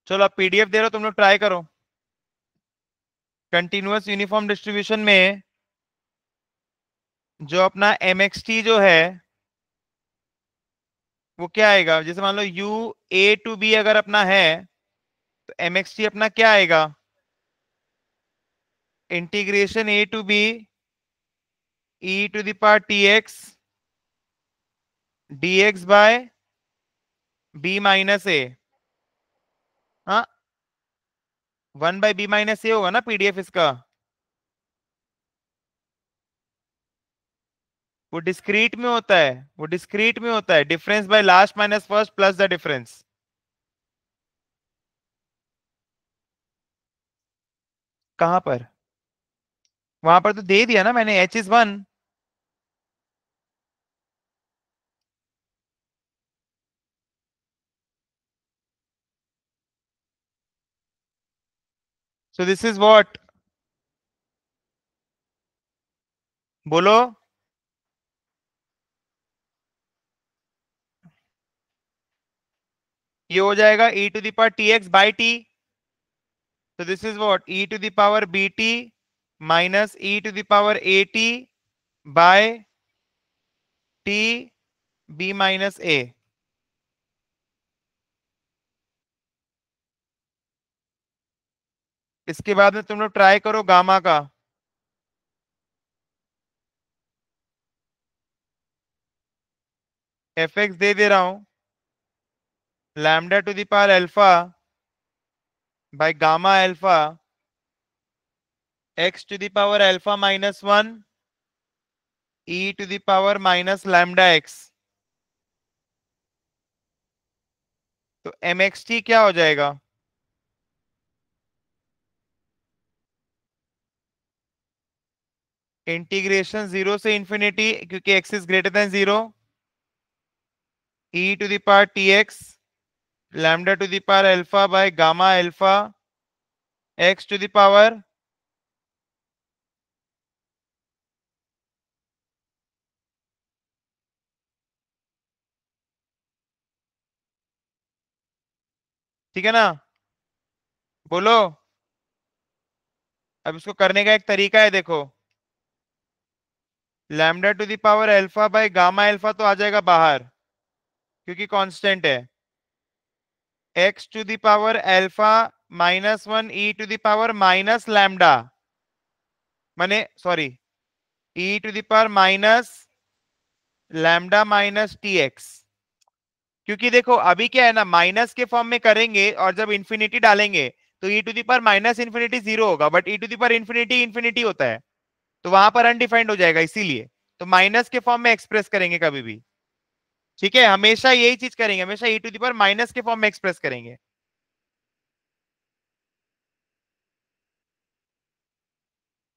चलो आप पीडीएफ दे रहे हो तुम लोग ट्राई करो कंटिन्यूस यूनिफॉर्म डिस्ट्रीब्यूशन में जो अपना एमएक्सटी जो है वो क्या आएगा जैसे मान लो यू ए टू बी अगर अपना है तो एम एक्स टी अपना क्या आएगा integration a to b e to the power T x d x by b minus a हाँ one by b minus a होगा ना पीडीएफ इसका वो डिस्क्रीट में होता है वो डिस्क्रीट में होता है difference by last minus first plus the difference कहां पर वहां पर तो दे दिया ना मैंने h is one so this is what बोलो ये हो जाएगा e to the power T x by t तो this is what e to the power b t minus e to the power A t by t b minus a इसके बाद में तुम लोग ट्राई करो गामा का एफ एक्स दे दे रहा हूं lambda to the power alpha by gamma alpha x to the power alpha minus 1 e to the power minus lambda x तो एम एक्स टी क्या हो जाएगा इंटीग्रेशन जीरो से इंफिनिटी क्योंकि x is greater than zero e to the power T x lambda to the power power by gamma gamma x to the power ठीक है ना बोलो अब इसको करने का एक तरीका है देखो lambda to the power alpha by gamma alpha तो आ जाएगा बाहर क्योंकि कांस्टेंट है x to the power alpha minus one e to the power minus lambda मैंने sorry e to the power minus lambda minus t x क्योंकि देखो अभी क्या है ना माइनस के फॉर्म में करेंगे और जब इन्फिनिटी डालेंगे तो e to the power minus infinity zero होगा but e to the power infinity infinity होता है तो वहां पर अनडिफाइंड हो जाएगा इसीलिए तो माइनस के फॉर्म में एक्सप्रेस करेंगे कभी भी ठीक है हमेशा यही चीज करेंगे हमेशा e to the power minus के फॉर्म में एक्सप्रेस करेंगे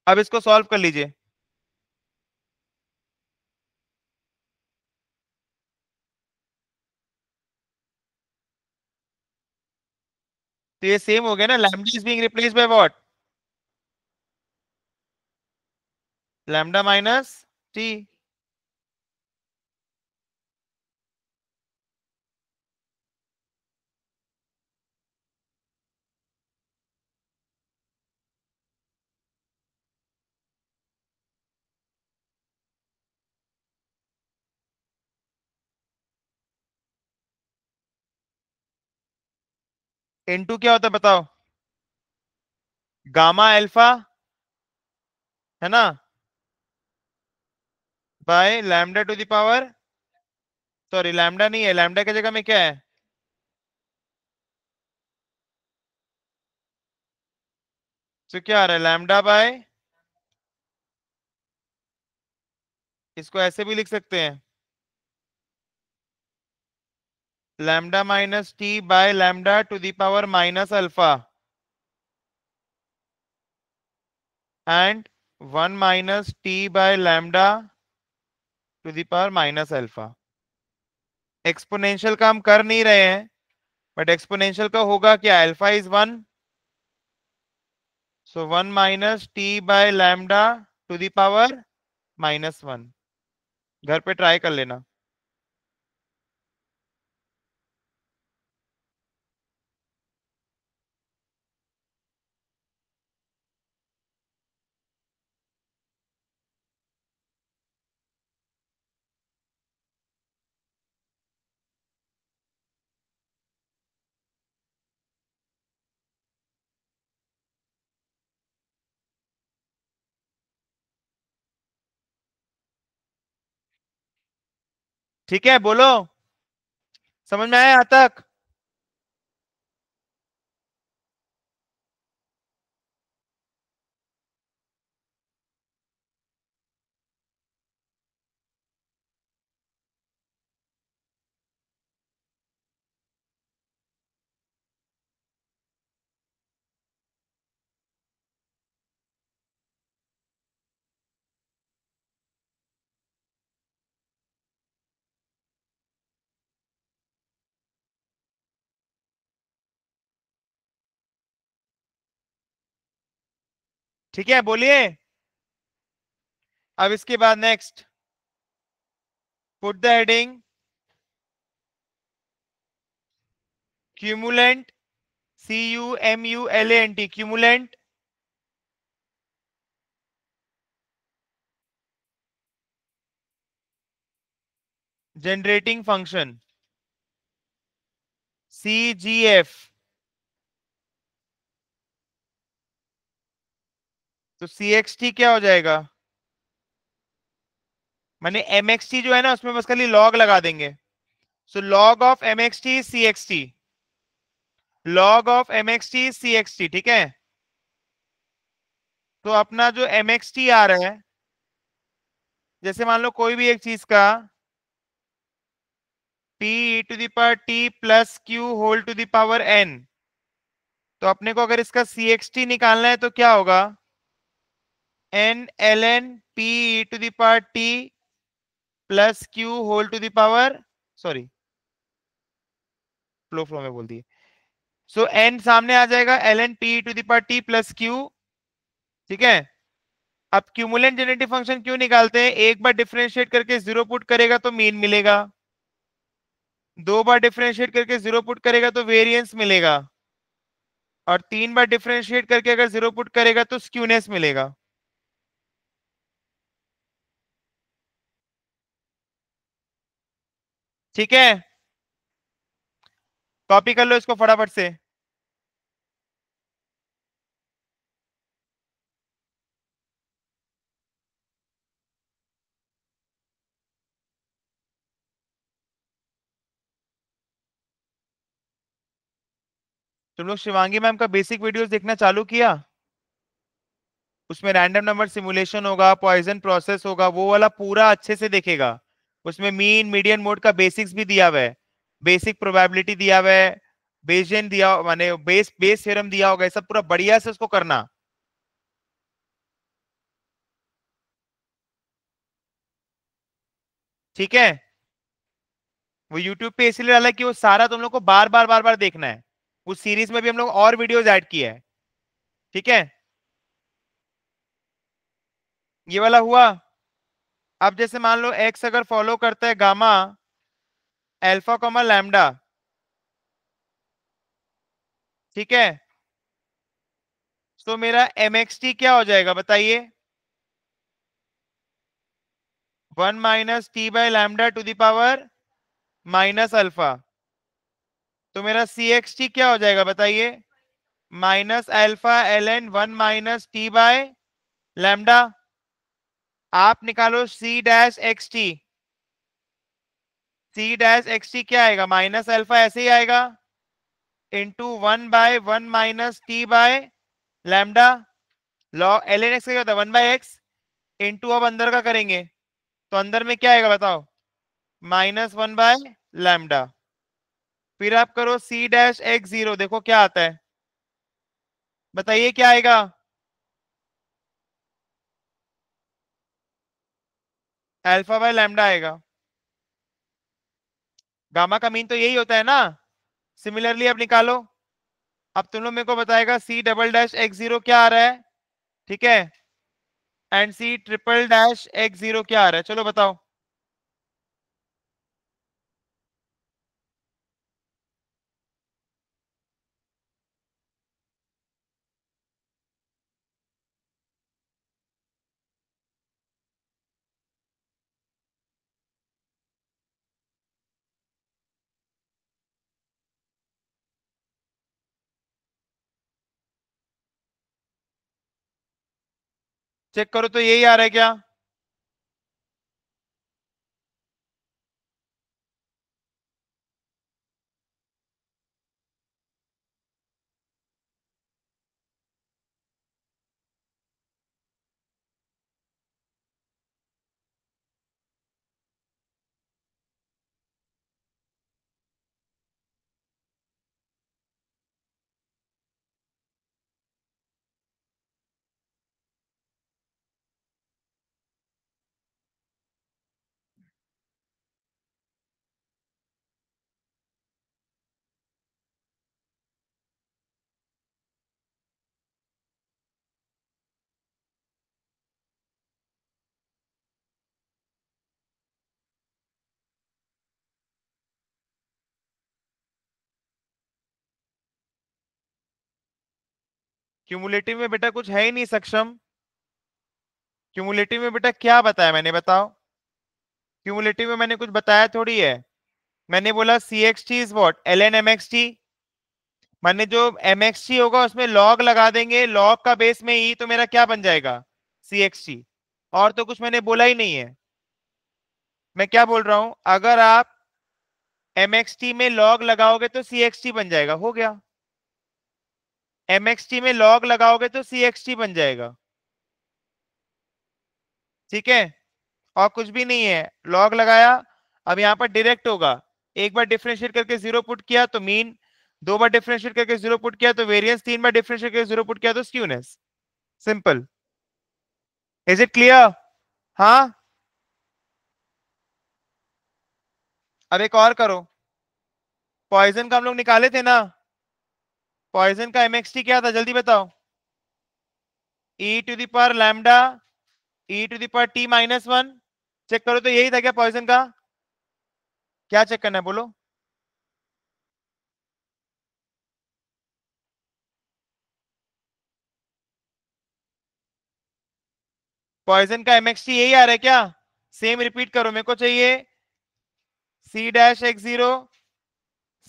अब इसको सॉल्व कर लीजिए तो ये सेम हो गया ना lambda is being replace by what lambda minus T into क्या होता है बताओ गामा एल्फा है ना by lambda to the power sorry lambda नहीं है लैमडा की जगह में क्या है तो क्या आ रहा है लैमडा बाय इसको ऐसे भी लिख सकते हैं lambda minus t by lambda to the power minus alpha and 1 minus t by lambda to the power minus alpha exponential का हम कर नहीं रहे हैं बट एक्सपोनेंशियल का होगा क्या alpha is one so one minus T by lambda to the power minus one घर पे ट्राई कर लेना ठीक है बोलो समझ में आया यहां तक ठीक है बोलिए अब इसके बाद next put the heading cumulant C U M U L N T cumulant generating function C G F तो सी एक्स टी क्या हो जाएगा मैंने एम एक्स टी जो है ना उसमें बस खाली लॉग लगा देंगे so log of M x T C X T log of M x T C X T ठीक है तो अपना जो एम एक्स टी आ रहा है जैसे मान लो कोई भी एक चीज का P to the power T plus Q whole to the power N तो अपने को अगर इसका सी एक्स टी निकालना है तो क्या होगा n ln p e to the power t plus q whole to the power sorry flow flow में बोल दिए सो so, n सामने आ जाएगा L N P to the power T plus Q ठीक है अब क्यूमुलेंट जेनेटिव फंक्शन क्यों निकालते हैं एक बार डिफ्रेंशिएट करके जीरो पुट करेगा तो मीन मिलेगा दो बार डिफ्रेंशिएट करके जीरो पुट करेगा तो वेरिएंस मिलेगा और तीन बार डिफ्रेंशिएट करके अगर जीरो पुट करेगा तो स्क्यूनेस मिलेगा ठीक है कॉपी कर लो इसको फटाफट से तुम लोग शिवांगी मैम का बेसिक वीडियोस देखना चालू किया उसमें रैंडम नंबर सिमुलेशन होगा पॉइजन प्रोसेस होगा वो वाला पूरा अच्छे से देखेगा उसमें मीन मीडियन मोड का बेसिक्स भी दिया हुआ है बेसिक प्रोबेबिलिटी दिया हुआ है बेसियन दिया माने बेस बेस थ्योरम दिया होगा सब पूरा बढ़िया से उसको करना ठीक है वो YouTube पे इसलिए डाला कि वो सारा तुम लोग को बार बार बार बार देखना है उस सीरीज में भी हम लोग और वीडियोज ऐड किए हैं ठीक है ये वाला हुआ अब जैसे मान लो एक्स अगर फॉलो करता है गामा एल्फा कॉमा लैमडा ठीक है तो मेरा एम एक्स टी क्या हो जाएगा बताइए one minus T by lambda to the power minus alpha तो मेरा सी एक्स टी क्या हो जाएगा बताइए minus alpha L N one minus T by lambda आप निकालो C dash x T C dash x T क्या आएगा माइनस अल्फा ऐसे ही आएगा into one by one minus T by lambda law L N X का क्या होता है वन बाय एक्स इंटू अब अंदर का करेंगे तो अंदर में क्या आएगा बताओ माइनस वन बाय लैमडा फिर आप करो सी डैश एक्स जीरो देखो क्या आता है बताइए क्या आएगा एल्फा बाय लैमडा आएगा गामा का मीन तो यही होता है ना सिमिलरली अब निकालो अब तुम लोग मेरे को बताएगा C double dash x zero क्या आ रहा है ठीक है and C triple dash x zero क्या आ रहा है चलो बताओ चेक करो तो यही आ रहा है क्या क्यूमुलेटिव में बेटा कुछ है ही नहीं सक्षम क्यूमुलेटिव में बेटा क्या बताया मैंने बताओ क्यूमुलेटिव में मैंने कुछ बताया थोड़ी है मैंने बोला C X T is what L N M x T मैंने जो एम एक्स टी होगा उसमें लॉग लगा देंगे लॉग का बेस में ही e तो मेरा क्या बन जाएगा सी एक्स टी और तो कुछ मैंने बोला ही नहीं है मैं क्या बोल रहा हूं अगर आप एम एक्स टी में लॉग लगाओगे तो सी एक्स टी बन जाएगा हो गया टी में लॉग लगाओगे तो टी बन जाएगा ठीक है और कुछ भी नहीं है लॉग लगाया अब यहां पर डायरेक्ट होगा एक बार डिफ्रेंशिएट करके जीरो पुट किया तो मीन दो बार डिफ्रेंशिएट करके जीरो पुट किया तो वेरियंस तीन बार डिफ्रेंशिएट करके जीरो पुट किया तो skewness simple is it clear हाँ अब एक और करो पॉइजन का हम लोग निकाले थे ना पॉइजन का एमएक्सटी क्या था जल्दी बताओ ई टू दी पर लैमडा ई टू दी पर टी माइनस वन चेक करो तो यही था क्या पॉइजन का क्या चेक करना है बोलो पॉइजन का एमएक्सटी यही आ रहा है क्या सेम रिपीट करो मेरे को चाहिए C dash x zero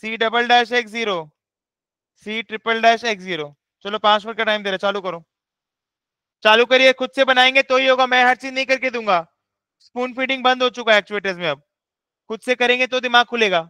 C double dash x zero C triple dash x zero चलो पांच मिनट का टाइम दे रहे चालू करो चालू करिए खुद से बनाएंगे तो ही होगा मैं हर चीज नहीं करके दूंगा स्पून फीडिंग बंद हो चुका है एक्चुएटर्स में अब खुद से करेंगे तो दिमाग खुलेगा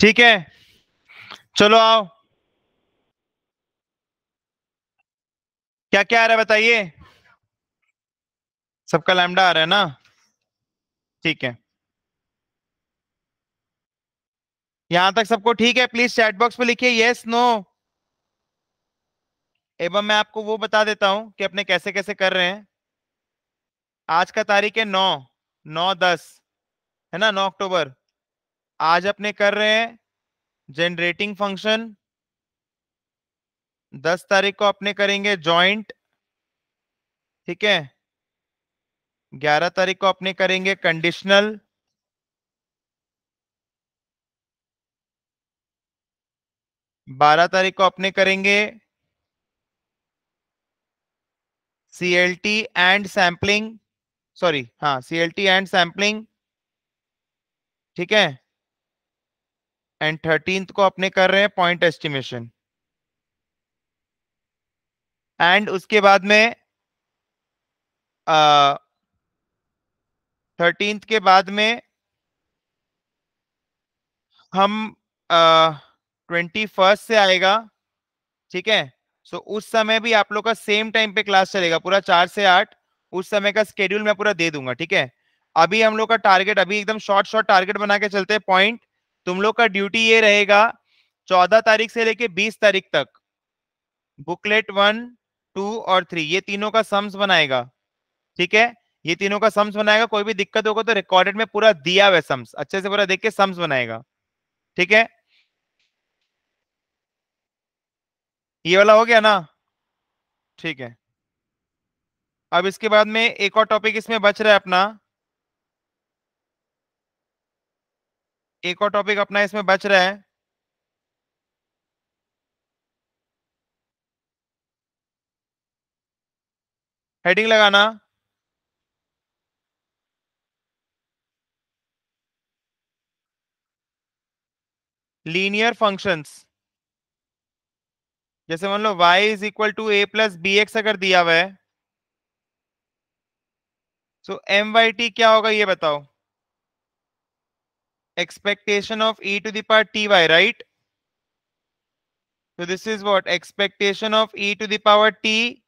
ठीक है चलो आओ क्या क्या आ रहा है बताइए सबका लैमडा आ रहा है ना ठीक है यहां तक सबको ठीक है प्लीज चैट बॉक्स पे लिखिए यस नो एवं मैं आपको वो बता देता हूं कि अपने कैसे कैसे कर रहे हैं आज का तारीख है नौ नौ दस है ना नौ अक्टूबर आज अपने कर रहे हैं जनरेटिंग फंक्शन दस तारीख को अपने करेंगे जॉइंट ठीक है ग्यारह तारीख को अपने करेंगे कंडीशनल बारह तारीख को अपने करेंगे C L T and sampling sorry हाँ C L T and sampling ठीक है एंड थर्टींथ को अपने कर रहे हैं पॉइंट एस्टिमेशन एंड उसके बाद में थर्टींथ के बाद में हम ट्वेंटी फर्स्ट से आएगा ठीक है सो so, उस समय भी आप लोग का सेम टाइम पे क्लास चलेगा पूरा चार से आठ उस समय का स्केड्यूल मैं पूरा दे दूंगा ठीक है अभी हम लोग का टारगेट अभी एकदम शॉर्ट शॉर्ट टारगेट बना के चलते हैं पॉइंट तुम लोग का ड्यूटी ये रहेगा चौदह तारीख से लेके बीस तारीख तक बुकलेट वन टू और थ्री ये तीनों का सम्स बनाएगा ठीक है ये तीनों का सम्स बनाएगा कोई भी दिक्कत होगा तो रिकॉर्डेड में पूरा दिया हुआ सम्स अच्छे से पूरा देख के सम्स बनाएगा ठीक है ये वाला हो गया ना ठीक है अब इसके बाद में एक और टॉपिक इसमें बच रहा है अपना एक और टॉपिक अपना इसमें बच रहा है हेडिंग लगाना लीनियर फंक्शंस जैसे मान लो y is equal to A plus B X अगर दिया हुआ है so so, M Y T क्या होगा ये बताओ expectation of e to the power ty, right? So this is what? Expectation of e to the power t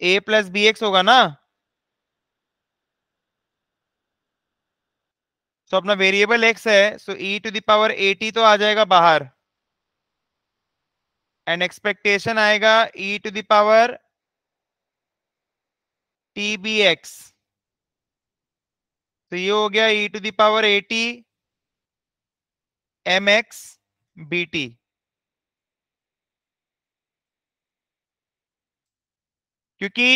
a plus bx होगा ना तो so, अपना वेरिएबल x है so e to the power A T तो आ जाएगा बाहर एंड एक्सपेक्टेशन आएगा e to the power T B X तो ये हो गया E to the power T M X B T क्योंकि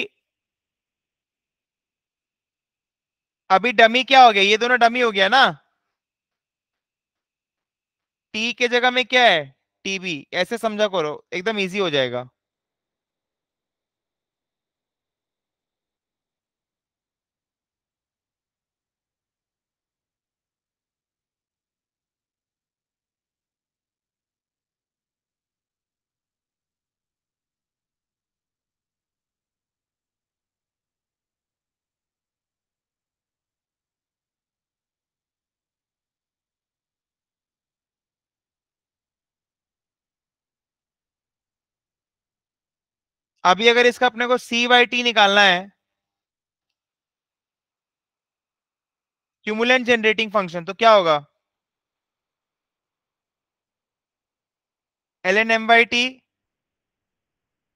अभी डमी क्या हो गया ये दोनों डमी हो गया ना टी के जगह में क्या है टीबी ऐसे समझा करो एकदम इजी हो जाएगा अभी अगर इसका अपने को सी वाई टी निकालना है क्यूमुलेंट जनरेटिंग फंक्शन तो क्या होगा L N M Y T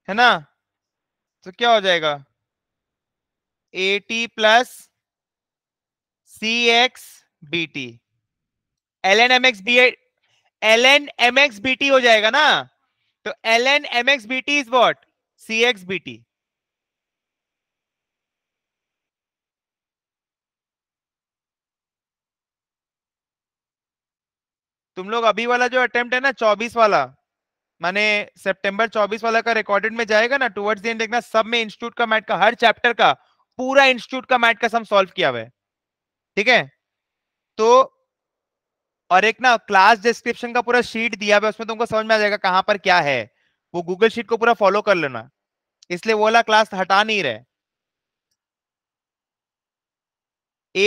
है ना तो क्या हो जाएगा A T plus C X B T L N M X B L N M X B T हो जाएगा ना तो L N M X B T is what C X B T तुम लोग अभी वाला जो अटेम्प्ट है ना चौबीस वाला माने सितंबर 24 वाला का रिकॉर्डेड में जाएगा ना टुवर्ड्स एंड देखना सब में इंस्टीट्यूट का मैट का हर चैप्टर का पूरा इंस्टीट्यूट का मैट का सम सॉल्व किया हुआ है ठीक है तो और एक ना क्लास डिस्क्रिप्शन का पूरा शीट दिया हुआ है उसमें तुमको समझ में आ जाएगा कहां पर क्या है वो गूगल शीट को पूरा फॉलो कर लेना इसलिए वो वाला क्लास हटा नहीं रहे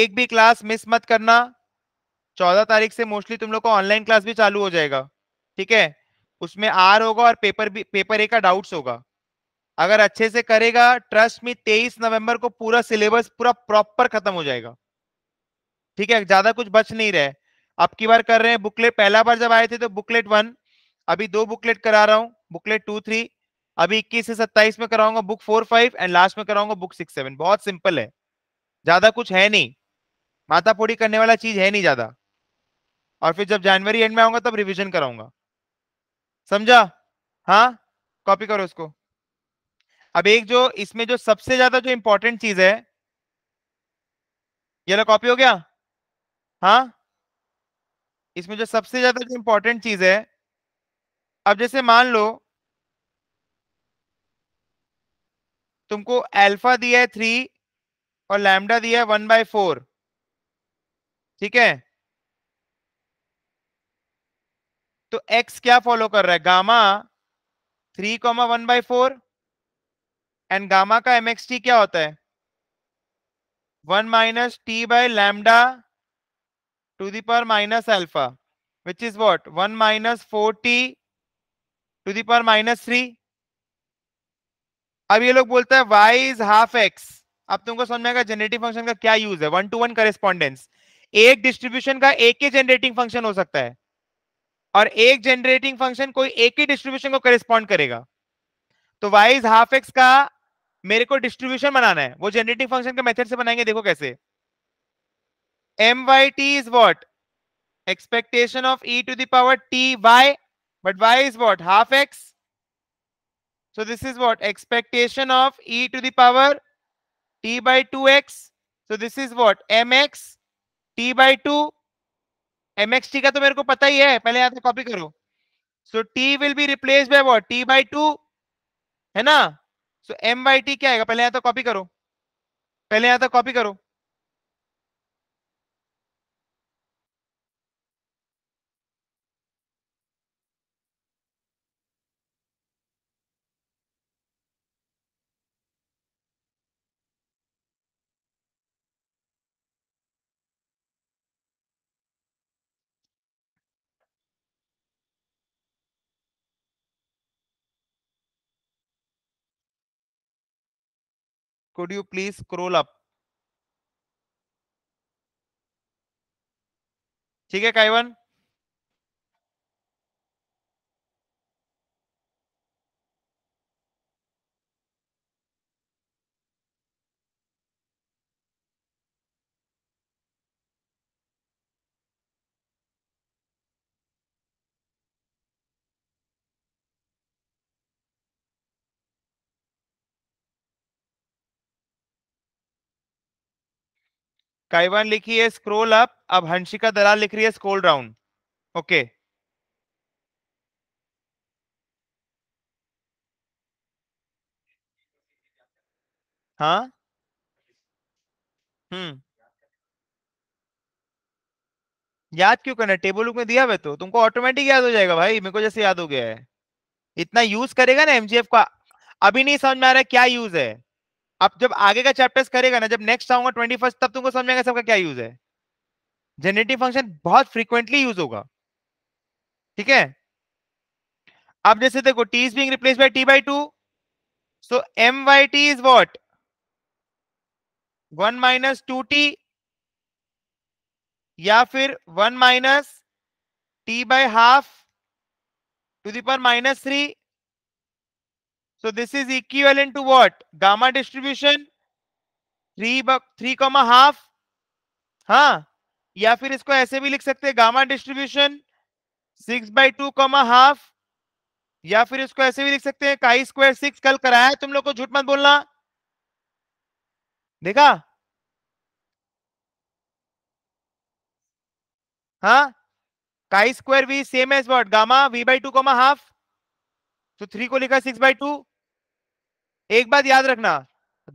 एक भी क्लास मिस मत करना चौदह तारीख से मोस्टली तुम लोग का ऑनलाइन क्लास भी चालू हो जाएगा ठीक है उसमें आर होगा और पेपर भी पेपर ए का डाउट्स होगा अगर अच्छे से करेगा ट्रस्ट में तेईस नवंबर को पूरा सिलेबस पूरा प्रॉपर खत्म हो जाएगा ठीक है ज्यादा कुछ बच नहीं रहे अब की बार कर रहे हैं बुकलेट पहला बार जब आए थे तो बुकलेट वन अभी दो बुकलेट करा रहा हूं बुकलेट टू थ्री अभी इक्कीस से सत्ताईस में कराऊंगा book four five and last में कराऊंगा बुक सिक्स सेवन बहुत सिंपल है ज्यादा कुछ है नहीं माता पोड़ी करने वाला चीज है नहीं ज्यादा और फिर जब जनवरी एंड में आऊंगा तब रिविजन कराऊंगा समझा हाँ कॉपी करो उसको अब एक जो इसमें जो सबसे ज्यादा जो इंपॉर्टेंट चीज है ये लो कॉपी हो गया हाँ इसमें जो सबसे ज्यादा जो इंपॉर्टेंट चीज है अब जैसे मान लो तुमको एल्फा दिया है थ्री और लैमडा दिया है वन बाय फोर ठीक है तो एक्स क्या फॉलो कर रहा है gamma three comma one by four and gamma का एम एक्स टी क्या होता है one minus T by lambda to the power minus alpha which is what one minus four T to the power minus three अब ये लोग बोलता है वाई इज हाफ एक्स अब तुमको समझ में आएगा जनरेटिंग फंक्शन का क्या यूज है वन टू वन करेस्पॉन्डेंस एक डिस्ट्रीब्यूशन का एक ही जनरेटिंग फंक्शन हो सकता है और एक जनरेटिंग फंक्शन कोई एक ही डिस्ट्रीब्यूशन को करेस्पॉन्ड करेगा तो वाई इज हाफ एक्स का मेरे को डिस्ट्रीब्यूशन बनाना है वो जनरेटिंग फंक्शन के मेथड से बनाएंगे देखो कैसे M Y T is what expectation of E to the power T Y but Y is what half X So this is what expectation of e to the power t by 2x. So this is what mx t by 2 mx t ka to मेरे को पता ही है पहले यहाँ से कॉपी करो सो t will be replaced by what t by 2 hai na so, m by t kya aayega pehle yahan to copy karo pehle yahan to copy karo could you please scroll up ठीक है काइवन काइवान लिखी है स्क्रोल अप अब हंशिका दलाल लिख रही है स्क्रोल डाउन ओके हाँ हम्म याद क्यों करना टेबल बुक में दिया हुआ तो तुमको ऑटोमेटिक याद हो जाएगा भाई मेरे को जैसे याद हो गया है इतना यूज करेगा ना एमजीएफ का अभी नहीं समझ में आ रहा क्या यूज है अब जब आगे का चैप्टर्स करेगा ना जब नेक्स्ट आऊंगा ट्वेंटी फर्स्ट तब तुमको समझ आएगा सबका क्या यूज है जेनेटिव फंक्शन बहुत फ्रीक्वेंटली यूज होगा ठीक है अब जैसे देखो T is being replace by T by two so M Y T is what one minus two T या फिर one minus T by half to the power minus three So this is equivalent to what? Gamma distribution three three comma half हाँ या फिर इसको ऐसे भी लिख सकते हैं gamma distribution six by two comma half या फिर इसको ऐसे भी लिख सकते हैं काई स्क्वायर सिक्स कल कराया है तुम लोग को झूठ मत बोलना देखा हाँ chi square V same as what gamma V by two comma half तो थ्री को लिखा सिक्स बाई टू एक बात याद रखना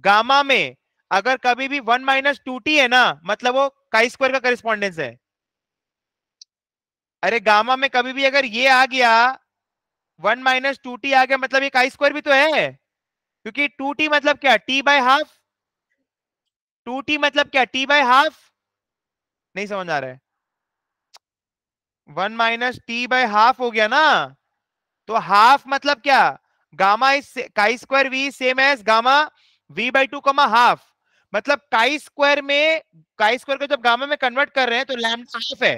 गामा में अगर कभी भी वन माइनस टू टी है ना मतलब वो काई स्क्वायर का करिस्पॉन्डेंस है अरे गामा में कभी भी अगर ये आ गया वन माइनस टू टी आ गया मतलब ये काई स्क्वायर भी तो है क्योंकि टू टी मतलब क्या T by half two T मतलब क्या टी बाय हाफ नहीं समझ आ रहा है one minus T by half हो गया ना तो हाफ मतलब क्या gamma is chi square V same as gamma V by two comma half मतलब काई स्क्वायर में काई स्क्वायर को जब गामा में कन्वर्ट कर रहे हैं तो लैमडा हाफ है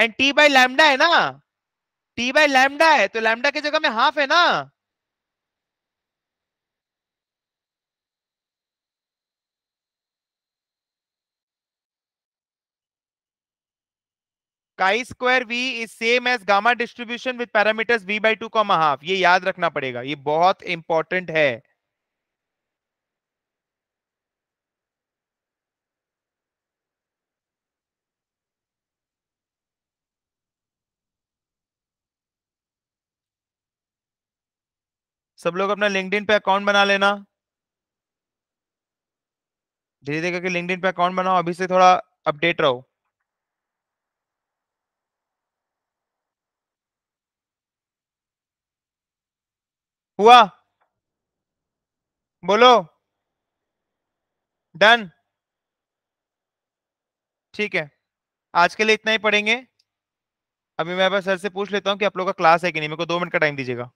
एंड टी बाई लैमडा है ना टी बाई लैमडा है तो लैमडा की जगह में हाफ है ना chi square V is same as gamma distribution with parameters V by two comma half ये याद रखना पड़ेगा ये बहुत इंपॉर्टेंट है सब लोग अपना लिंक्डइन पे अकाउंट बना लेना धीरे धीरे करके लिंक्डइन पे अकाउंट बनाओ अभी से थोड़ा अपडेट रहो हुआ बोलो डन ठीक है आज के लिए इतना ही पढ़ेंगे अभी मैं बस सर से पूछ लेता हूँ कि आप लोग का क्लास है कि नहीं मेरे को दो मिनट का टाइम दीजिएगा